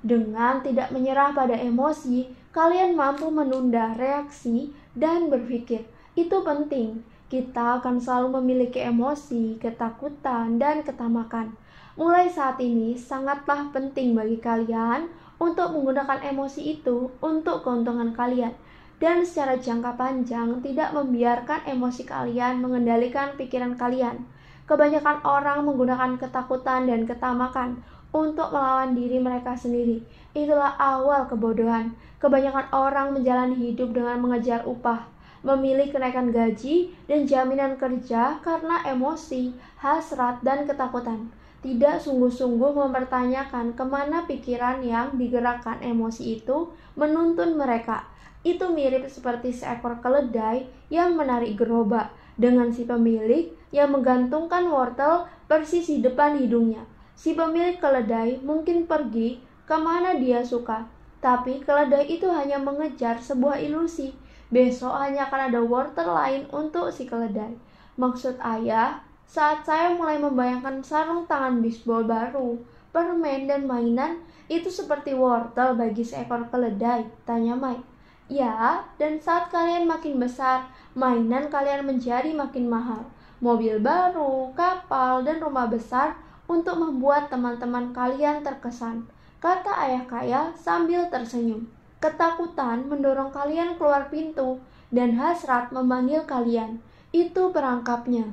Speaker 1: Dengan tidak menyerah pada emosi, kalian mampu menunda reaksi dan berpikir. Itu penting. Kita akan selalu memiliki emosi, ketakutan, dan ketamakan. Mulai saat ini, sangatlah penting bagi kalian untuk menggunakan emosi itu untuk keuntungan kalian dan secara jangka panjang tidak membiarkan emosi kalian mengendalikan pikiran kalian. Kebanyakan orang menggunakan ketakutan dan ketamakan untuk melawan diri mereka sendiri. Itulah awal kebodohan. Kebanyakan orang menjalani hidup dengan mengejar upah, memilih kenaikan gaji dan jaminan kerja karena emosi, hasrat, dan ketakutan tidak sungguh-sungguh mempertanyakan kemana pikiran yang digerakkan emosi itu menuntun mereka. Itu mirip seperti seekor keledai yang menarik gerobak dengan si pemilik yang menggantungkan wortel persis di depan hidungnya. Si pemilik keledai mungkin pergi kemana dia suka, tapi keledai itu hanya mengejar sebuah ilusi. Besok hanya akan ada wortel lain untuk si keledai. Maksud ayah, saat saya mulai membayangkan sarung tangan bisbol baru, permen dan mainan, itu seperti wortel bagi seekor keledai, tanya Mike. Ya, dan saat kalian makin besar, mainan kalian menjadi makin mahal. Mobil baru, kapal, dan rumah besar untuk membuat teman-teman kalian terkesan, kata ayah kaya sambil tersenyum. Ketakutan mendorong kalian keluar pintu, dan hasrat memanggil kalian. Itu perangkapnya.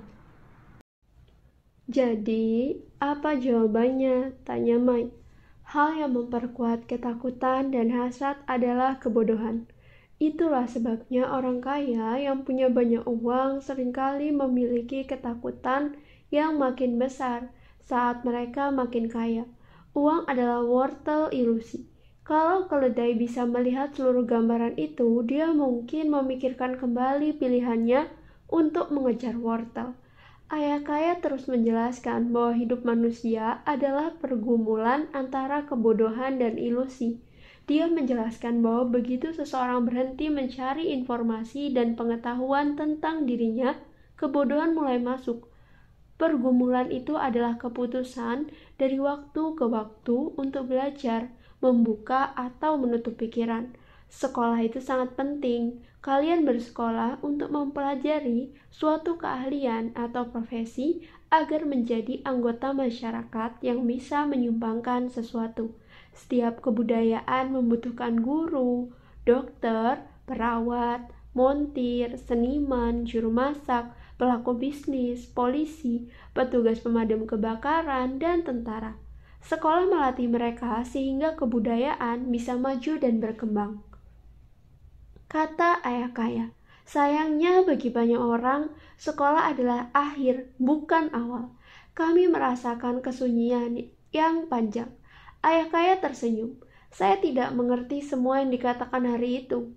Speaker 1: Jadi, apa jawabannya? Tanya Mai. Hal yang memperkuat ketakutan dan hasad adalah kebodohan. Itulah sebabnya orang kaya yang punya banyak uang seringkali memiliki ketakutan yang makin besar saat mereka makin kaya. Uang adalah wortel ilusi. Kalau keledai bisa melihat seluruh gambaran itu, dia mungkin memikirkan kembali pilihannya untuk mengejar wortel. Ayah kaya terus menjelaskan bahwa hidup manusia adalah pergumulan antara kebodohan dan ilusi. Dia menjelaskan bahwa begitu seseorang berhenti mencari informasi dan pengetahuan tentang dirinya, kebodohan mulai masuk. Pergumulan itu adalah keputusan dari waktu ke waktu untuk belajar, membuka atau menutup pikiran. Sekolah itu sangat penting Kalian bersekolah untuk mempelajari suatu keahlian atau profesi agar menjadi anggota masyarakat yang bisa menyumbangkan sesuatu. Setiap kebudayaan membutuhkan guru, dokter, perawat, montir, seniman, juru masak, pelaku bisnis, polisi, petugas pemadam kebakaran, dan tentara. Sekolah melatih mereka sehingga kebudayaan bisa maju dan berkembang kata ayah kaya. Sayangnya bagi banyak orang, sekolah adalah akhir, bukan awal. Kami merasakan kesunyian yang panjang. Ayah kaya tersenyum. Saya tidak mengerti semua yang dikatakan hari itu.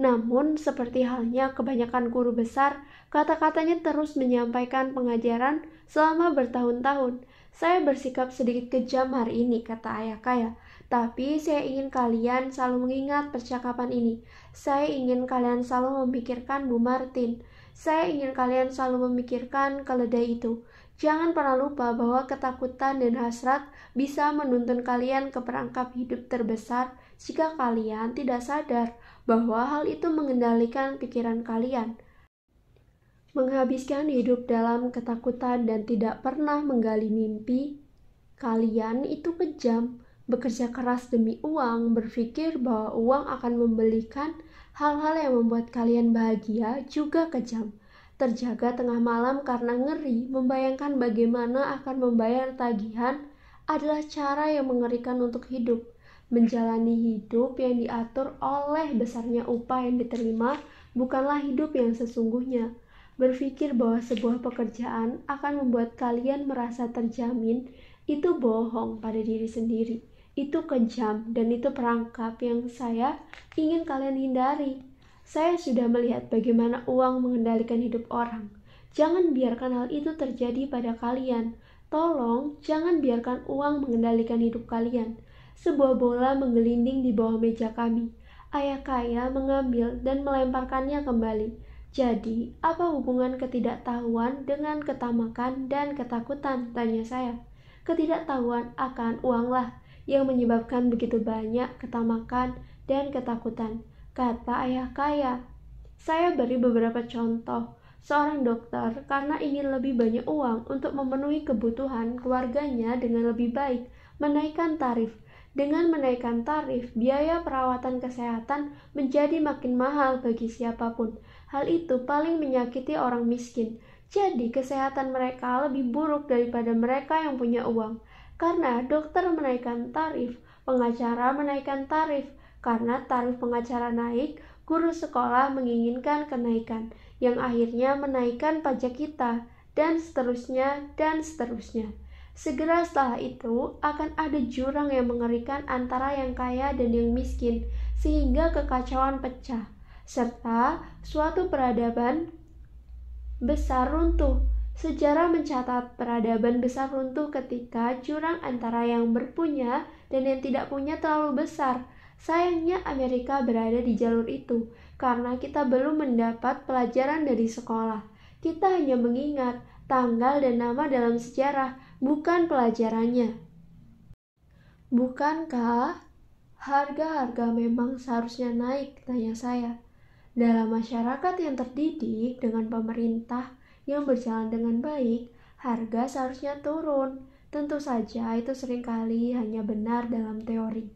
Speaker 1: Namun, seperti halnya kebanyakan guru besar, kata-katanya terus menyampaikan pengajaran selama bertahun-tahun. Saya bersikap sedikit kejam hari ini, kata ayah kaya. Tapi saya ingin kalian selalu mengingat percakapan ini. Saya ingin kalian selalu memikirkan Bu Martin. Saya ingin kalian selalu memikirkan keledai itu. Jangan pernah lupa bahwa ketakutan dan hasrat bisa menuntun kalian ke perangkap hidup terbesar jika kalian tidak sadar bahwa hal itu mengendalikan pikiran kalian. Menghabiskan hidup dalam ketakutan dan tidak pernah menggali mimpi, kalian itu kejam bekerja keras demi uang, berpikir bahwa uang akan membelikan hal-hal yang membuat kalian bahagia juga kejam. Terjaga tengah malam karena ngeri membayangkan bagaimana akan membayar tagihan adalah cara yang mengerikan untuk hidup. Menjalani hidup yang diatur oleh besarnya upah yang diterima bukanlah hidup yang sesungguhnya. Berpikir bahwa sebuah pekerjaan akan membuat kalian merasa terjamin itu bohong pada diri sendiri. Itu kejam dan itu perangkap yang saya ingin kalian hindari. Saya sudah melihat bagaimana uang mengendalikan hidup orang. Jangan biarkan hal itu terjadi pada kalian. Tolong jangan biarkan uang mengendalikan hidup kalian. Sebuah bola menggelinding di bawah meja kami. Ayah kaya mengambil dan melemparkannya kembali. Jadi, apa hubungan ketidaktahuan dengan ketamakan dan ketakutan? Tanya saya. Ketidaktahuan akan uanglah yang menyebabkan begitu banyak ketamakan dan ketakutan, kata ayah kaya. Saya beri beberapa contoh. Seorang dokter karena ingin lebih banyak uang untuk memenuhi kebutuhan keluarganya dengan lebih baik, menaikkan tarif. Dengan menaikkan tarif, biaya perawatan kesehatan menjadi makin mahal bagi siapapun. Hal itu paling menyakiti orang miskin. Jadi, kesehatan mereka lebih buruk daripada mereka yang punya uang karena dokter menaikkan tarif, pengacara menaikkan tarif. Karena tarif pengacara naik, guru sekolah menginginkan kenaikan yang akhirnya menaikkan pajak kita dan seterusnya dan seterusnya. Segera setelah itu akan ada jurang yang mengerikan antara yang kaya dan yang miskin sehingga kekacauan pecah serta suatu peradaban besar runtuh Sejarah mencatat peradaban besar runtuh ketika curang antara yang berpunya dan yang tidak punya terlalu besar. Sayangnya Amerika berada di jalur itu karena kita belum mendapat pelajaran dari sekolah. Kita hanya mengingat tanggal dan nama dalam sejarah, bukan pelajarannya. Bukankah harga-harga memang seharusnya naik? Tanya saya. Dalam masyarakat yang terdidik dengan pemerintah yang berjalan dengan baik, harga seharusnya turun. Tentu saja itu seringkali hanya benar dalam teori.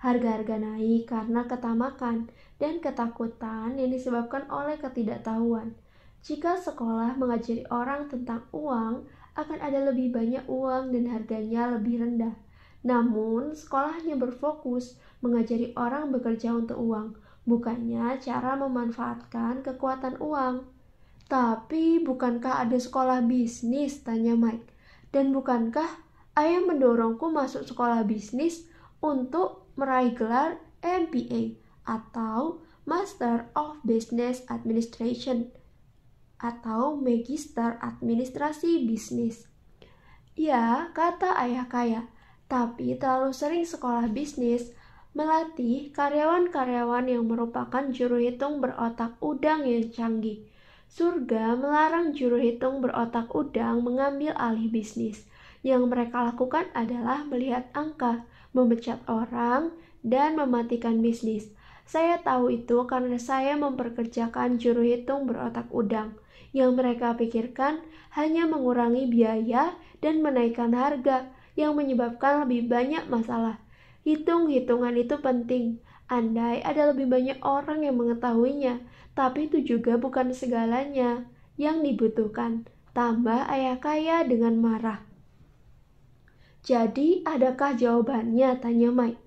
Speaker 1: Harga-harga naik karena ketamakan dan ketakutan yang disebabkan oleh ketidaktahuan. Jika sekolah mengajari orang tentang uang, akan ada lebih banyak uang dan harganya lebih rendah. Namun, sekolahnya berfokus mengajari orang bekerja untuk uang, bukannya cara memanfaatkan kekuatan uang. Tapi bukankah ada sekolah bisnis? Tanya Mike. Dan bukankah ayah mendorongku masuk sekolah bisnis untuk meraih gelar MBA atau Master of Business Administration atau Magister Administrasi Bisnis. Ya, kata ayah kaya, tapi terlalu sering sekolah bisnis melatih karyawan-karyawan yang merupakan juru hitung berotak udang yang canggih Surga melarang juru hitung berotak udang mengambil alih bisnis. Yang mereka lakukan adalah melihat angka, memecat orang, dan mematikan bisnis. Saya tahu itu karena saya memperkerjakan juru hitung berotak udang. Yang mereka pikirkan hanya mengurangi biaya dan menaikkan harga yang menyebabkan lebih banyak masalah. Hitung-hitungan itu penting. Andai ada lebih banyak orang yang mengetahuinya, tapi itu juga bukan segalanya yang dibutuhkan. Tambah ayah kaya dengan marah. Jadi, adakah jawabannya? Tanya Mike.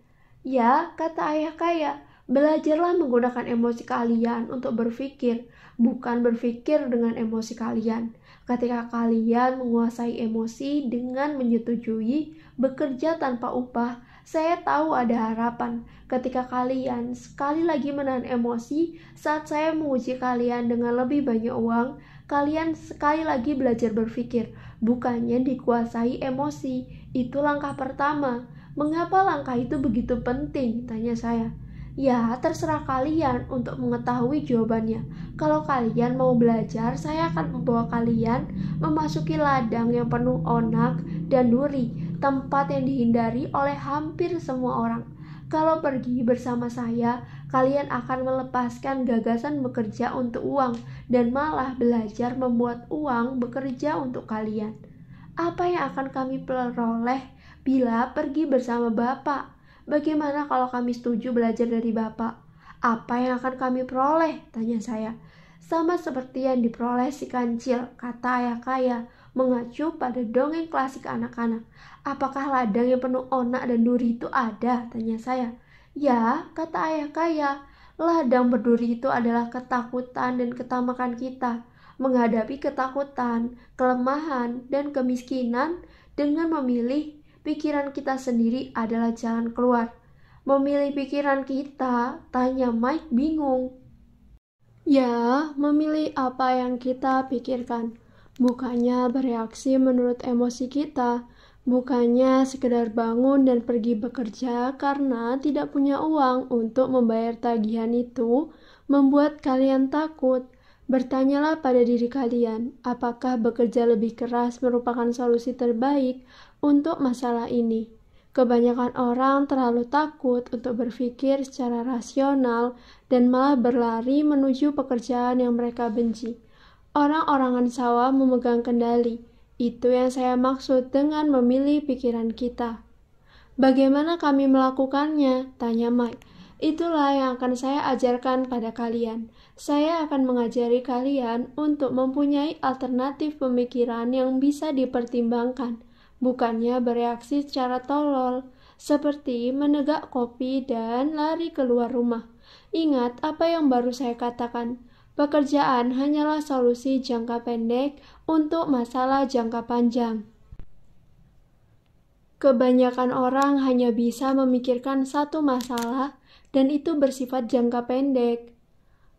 Speaker 1: Ya, kata ayah kaya. Belajarlah menggunakan emosi kalian untuk berpikir, bukan berpikir dengan emosi kalian. Ketika kalian menguasai emosi dengan menyetujui, bekerja tanpa upah, saya tahu ada harapan ketika kalian sekali lagi menahan emosi saat saya menguji kalian dengan lebih banyak uang. Kalian sekali lagi belajar berpikir, bukannya dikuasai emosi. Itu langkah pertama. Mengapa langkah itu begitu penting? Tanya saya. Ya, terserah kalian untuk mengetahui jawabannya. Kalau kalian mau belajar, saya akan membawa kalian memasuki ladang yang penuh onak dan duri tempat yang dihindari oleh hampir semua orang. Kalau pergi bersama saya, kalian akan melepaskan gagasan bekerja untuk uang dan malah belajar membuat uang bekerja untuk kalian. Apa yang akan kami peroleh bila pergi bersama Bapak? Bagaimana kalau kami setuju belajar dari Bapak? Apa yang akan kami peroleh? Tanya saya. Sama seperti yang diperoleh si kancil, kata ayah kaya, mengacu pada dongeng klasik anak-anak. Apakah ladang yang penuh onak dan duri itu ada? Tanya saya. Ya, kata ayah kaya. Ladang berduri itu adalah ketakutan dan ketamakan kita. Menghadapi ketakutan, kelemahan, dan kemiskinan dengan memilih pikiran kita sendiri adalah jalan keluar. Memilih pikiran kita, tanya Mike bingung. Ya, memilih apa yang kita pikirkan. Bukannya bereaksi menurut emosi kita, Bukannya sekedar bangun dan pergi bekerja karena tidak punya uang untuk membayar tagihan itu membuat kalian takut. Bertanyalah pada diri kalian, apakah bekerja lebih keras merupakan solusi terbaik untuk masalah ini? Kebanyakan orang terlalu takut untuk berpikir secara rasional dan malah berlari menuju pekerjaan yang mereka benci. Orang-orangan sawah memegang kendali, itu yang saya maksud dengan memilih pikiran kita. Bagaimana kami melakukannya? Tanya Mike. Itulah yang akan saya ajarkan pada kalian. Saya akan mengajari kalian untuk mempunyai alternatif pemikiran yang bisa dipertimbangkan, bukannya bereaksi secara tolol, seperti menegak kopi dan lari keluar rumah. Ingat apa yang baru saya katakan pekerjaan hanyalah solusi jangka pendek untuk masalah jangka panjang. Kebanyakan orang hanya bisa memikirkan satu masalah, dan itu bersifat jangka pendek.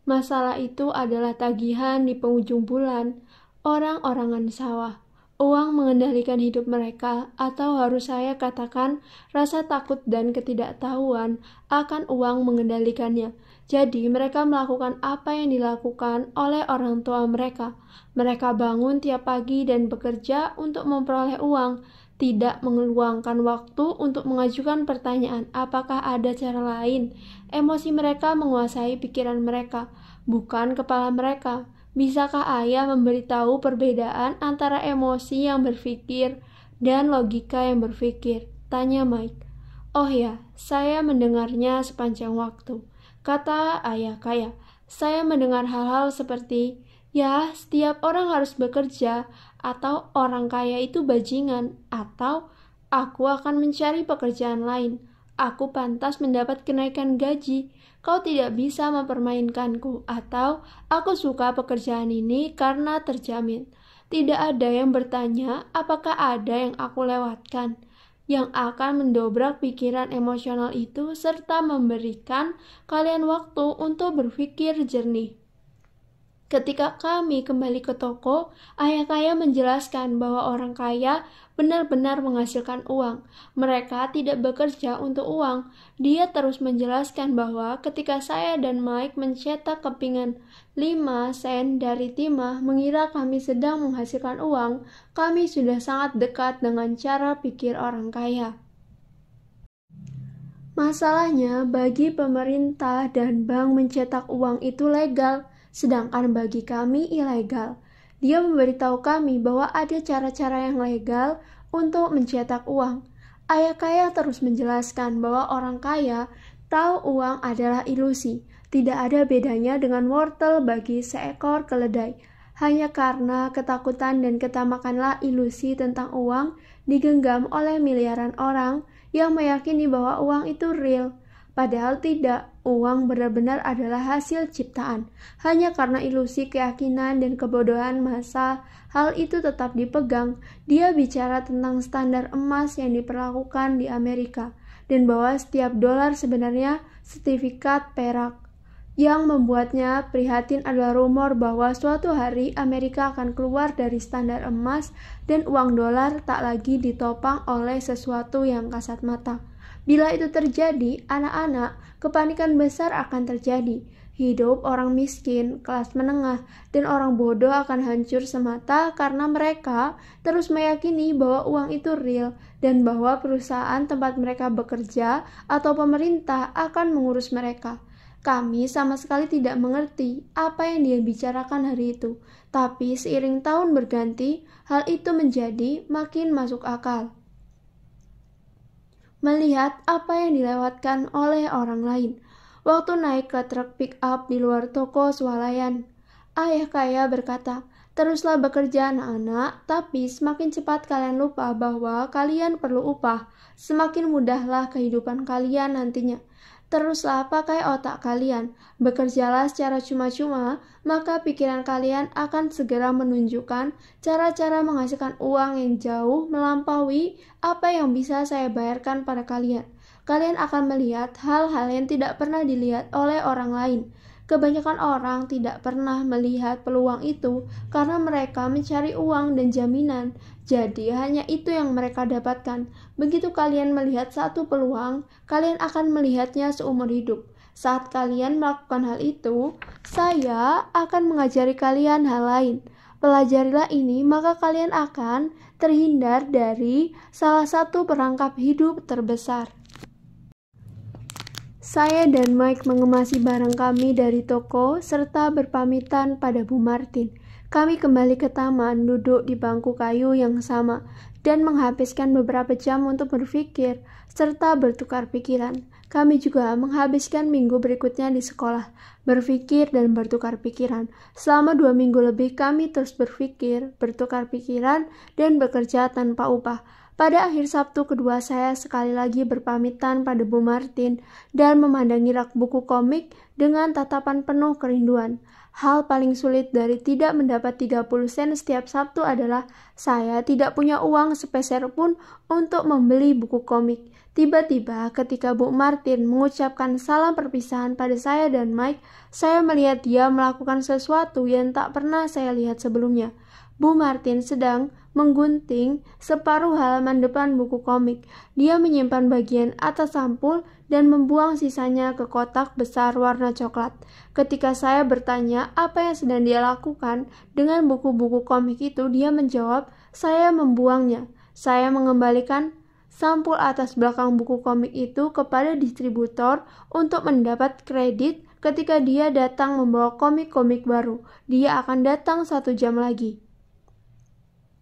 Speaker 1: Masalah itu adalah tagihan di penghujung bulan, orang-orangan sawah uang mengendalikan hidup mereka, atau harus saya katakan, rasa takut dan ketidaktahuan akan uang mengendalikannya. Jadi, mereka melakukan apa yang dilakukan oleh orang tua mereka. Mereka bangun tiap pagi dan bekerja untuk memperoleh uang, tidak mengeluangkan waktu untuk mengajukan pertanyaan apakah ada cara lain. Emosi mereka menguasai pikiran mereka, bukan kepala mereka. Bisakah ayah memberitahu perbedaan antara emosi yang berpikir dan logika yang berpikir? Tanya Mike. Oh ya, saya mendengarnya sepanjang waktu. Kata ayah kaya, saya mendengar hal-hal seperti, ya setiap orang harus bekerja, atau orang kaya itu bajingan, atau aku akan mencari pekerjaan lain. Aku pantas mendapat kenaikan gaji. Kau tidak bisa mempermainkanku, atau aku suka pekerjaan ini karena terjamin. Tidak ada yang bertanya apakah ada yang aku lewatkan yang akan mendobrak pikiran emosional itu serta memberikan kalian waktu untuk berpikir jernih. Ketika kami kembali ke toko, ayah kaya menjelaskan bahwa orang kaya benar-benar menghasilkan uang. Mereka tidak bekerja untuk uang. Dia terus menjelaskan bahwa ketika saya dan Mike mencetak kepingan 5 sen dari timah mengira kami sedang menghasilkan uang, kami sudah sangat dekat dengan cara pikir orang kaya. Masalahnya, bagi pemerintah dan bank mencetak uang itu legal, Sedangkan bagi kami ilegal. Dia memberitahu kami bahwa ada cara-cara yang legal untuk mencetak uang. Ayah kaya terus menjelaskan bahwa orang kaya tahu uang adalah ilusi. Tidak ada bedanya dengan wortel bagi seekor keledai. Hanya karena ketakutan dan ketamakanlah ilusi tentang uang digenggam oleh miliaran orang yang meyakini bahwa uang itu real. Padahal tidak, uang benar-benar adalah hasil ciptaan. Hanya karena ilusi keyakinan dan kebodohan masa, hal itu tetap dipegang. Dia bicara tentang standar emas yang diperlakukan di Amerika, dan bahwa setiap dolar sebenarnya sertifikat perak. Yang membuatnya prihatin adalah rumor bahwa suatu hari Amerika akan keluar dari standar emas dan uang dolar tak lagi ditopang oleh sesuatu yang kasat mata Bila itu terjadi, anak-anak, kepanikan besar akan terjadi. Hidup orang miskin, kelas menengah, dan orang bodoh akan hancur semata karena mereka terus meyakini bahwa uang itu real dan bahwa perusahaan tempat mereka bekerja atau pemerintah akan mengurus mereka. Kami sama sekali tidak mengerti apa yang dia bicarakan hari itu, tapi seiring tahun berganti, hal itu menjadi makin masuk akal melihat apa yang dilewatkan oleh orang lain. Waktu naik ke truk pick up di luar toko swalayan, ayah kaya berkata, Teruslah bekerja anak-anak, tapi semakin cepat kalian lupa bahwa kalian perlu upah, semakin mudahlah kehidupan kalian nantinya. Teruslah pakai otak kalian, bekerjalah secara cuma-cuma, maka pikiran kalian akan segera menunjukkan cara-cara menghasilkan uang yang jauh melampaui apa yang bisa saya bayarkan pada kalian. Kalian akan melihat hal-hal yang tidak pernah dilihat oleh orang lain. Kebanyakan orang tidak pernah melihat peluang itu karena mereka mencari uang dan jaminan. Jadi, hanya itu yang mereka dapatkan. Begitu kalian melihat satu peluang, kalian akan melihatnya seumur hidup. Saat kalian melakukan hal itu, saya akan mengajari kalian hal lain. Pelajarilah ini, maka kalian akan terhindar dari salah satu perangkap hidup terbesar. Saya dan Mike mengemasi barang kami dari toko serta berpamitan pada Bu Martin. Kami kembali ke taman, duduk di bangku kayu yang sama dan menghabiskan beberapa jam untuk berpikir serta bertukar pikiran. Kami juga menghabiskan minggu berikutnya di sekolah, berpikir dan bertukar pikiran. Selama dua minggu lebih kami terus berpikir, bertukar pikiran, dan bekerja tanpa upah. Pada akhir Sabtu kedua saya sekali lagi berpamitan pada Bu Martin dan memandangi rak buku komik dengan tatapan penuh kerinduan. Hal paling sulit dari tidak mendapat 30 sen setiap Sabtu adalah saya tidak punya uang sepeser pun untuk membeli buku komik. Tiba-tiba ketika Bu Martin mengucapkan salam perpisahan pada saya dan Mike, saya melihat dia melakukan sesuatu yang tak pernah saya lihat sebelumnya. Bu Martin sedang menggunting separuh halaman depan buku komik. Dia menyimpan bagian atas sampul dan membuang sisanya ke kotak besar warna coklat. Ketika saya bertanya apa yang sedang dia lakukan dengan buku-buku komik itu, dia menjawab, "Saya membuangnya. Saya mengembalikan sampul atas belakang buku komik itu kepada distributor untuk mendapat kredit ketika dia datang membawa komik-komik baru. Dia akan datang satu jam lagi.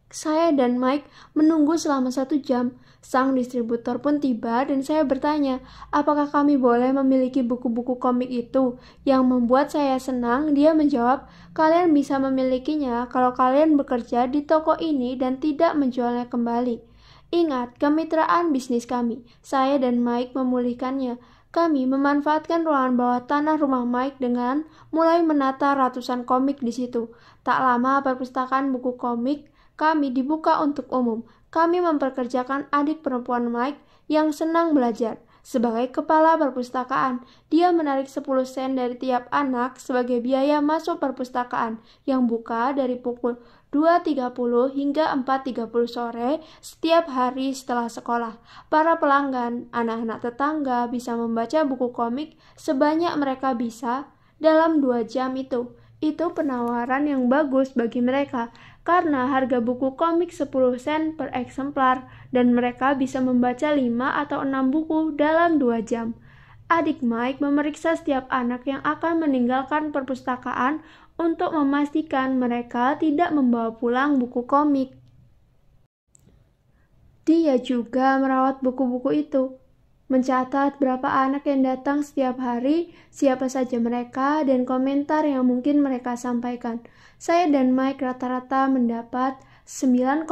Speaker 1: Saya dan Mike menunggu selama satu jam. Sang distributor pun tiba dan saya bertanya, apakah kami boleh memiliki buku-buku komik itu? Yang membuat saya senang, dia menjawab, kalian bisa memilikinya kalau kalian bekerja di toko ini dan tidak menjualnya kembali. Ingat, kemitraan bisnis kami. Saya dan Mike memulihkannya. Kami memanfaatkan ruangan bawah tanah rumah Mike dengan mulai menata ratusan komik di situ. Tak lama perpustakaan buku komik kami dibuka untuk umum. Kami memperkerjakan adik perempuan Mike yang senang belajar. Sebagai kepala perpustakaan, dia menarik 10 sen dari tiap anak sebagai biaya masuk perpustakaan yang buka dari pukul 2.30 hingga 4.30 sore setiap hari setelah sekolah. Para pelanggan, anak-anak tetangga bisa membaca buku komik sebanyak mereka bisa dalam dua jam itu. Itu penawaran yang bagus bagi mereka karena harga buku komik 10 sen per eksemplar dan mereka bisa membaca 5 atau 6 buku dalam 2 jam. Adik Mike memeriksa setiap anak yang akan meninggalkan perpustakaan untuk memastikan mereka tidak membawa pulang buku komik. Dia juga merawat buku-buku itu mencatat berapa anak yang datang setiap hari, siapa saja mereka, dan komentar yang mungkin mereka sampaikan. Saya dan Mike rata-rata mendapat 9,50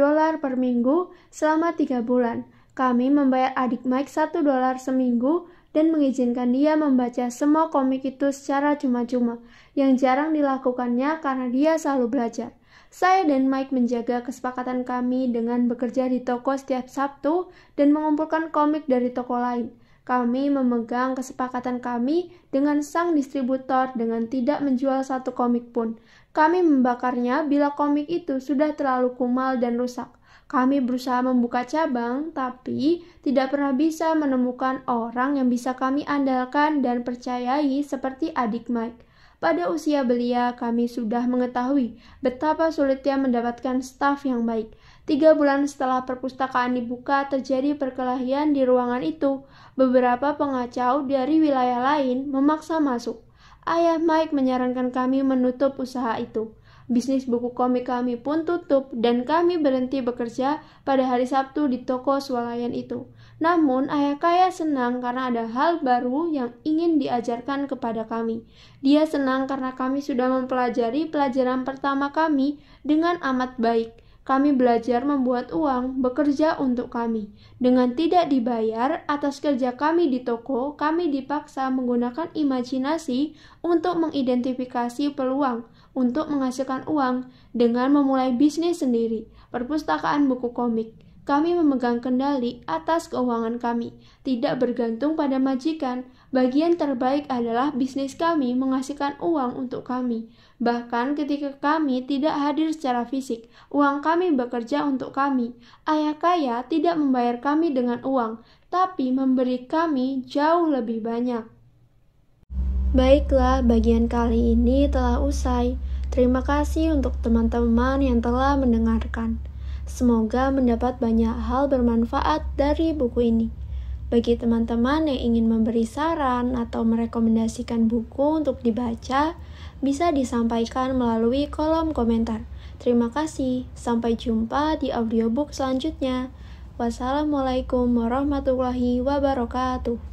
Speaker 1: dolar per minggu selama 3 bulan. Kami membayar adik Mike 1 dolar seminggu dan mengizinkan dia membaca semua komik itu secara cuma-cuma, yang jarang dilakukannya karena dia selalu belajar. Saya dan Mike menjaga kesepakatan kami dengan bekerja di toko setiap Sabtu dan mengumpulkan komik dari toko lain. Kami memegang kesepakatan kami dengan sang distributor dengan tidak menjual satu komik pun. Kami membakarnya bila komik itu sudah terlalu kumal dan rusak. Kami berusaha membuka cabang, tapi tidak pernah bisa menemukan orang yang bisa kami andalkan dan percayai seperti adik Mike. Pada usia belia, kami sudah mengetahui betapa sulitnya mendapatkan staf yang baik. Tiga bulan setelah perpustakaan dibuka, terjadi perkelahian di ruangan itu. Beberapa pengacau dari wilayah lain memaksa masuk. Ayah Mike menyarankan kami menutup usaha itu. Bisnis buku komik kami pun tutup dan kami berhenti bekerja pada hari Sabtu di toko swalayan itu. Namun, ayah kaya senang karena ada hal baru yang ingin diajarkan kepada kami. Dia senang karena kami sudah mempelajari pelajaran pertama kami dengan amat baik. Kami belajar membuat uang bekerja untuk kami. Dengan tidak dibayar atas kerja kami di toko, kami dipaksa menggunakan imajinasi untuk mengidentifikasi peluang untuk menghasilkan uang dengan memulai bisnis sendiri, perpustakaan buku komik. Kami memegang kendali atas keuangan kami, tidak bergantung pada majikan. Bagian terbaik adalah bisnis kami menghasilkan uang untuk kami. Bahkan ketika kami tidak hadir secara fisik, uang kami bekerja untuk kami. Ayah kaya tidak membayar kami dengan uang, tapi memberi kami jauh lebih banyak. Baiklah, bagian kali ini telah usai. Terima kasih untuk teman-teman yang telah mendengarkan. Semoga mendapat banyak hal bermanfaat dari buku ini. Bagi teman-teman yang ingin memberi saran atau merekomendasikan buku untuk dibaca, bisa disampaikan melalui kolom komentar. Terima kasih, sampai jumpa di audiobook selanjutnya. Wassalamualaikum warahmatullahi wabarakatuh.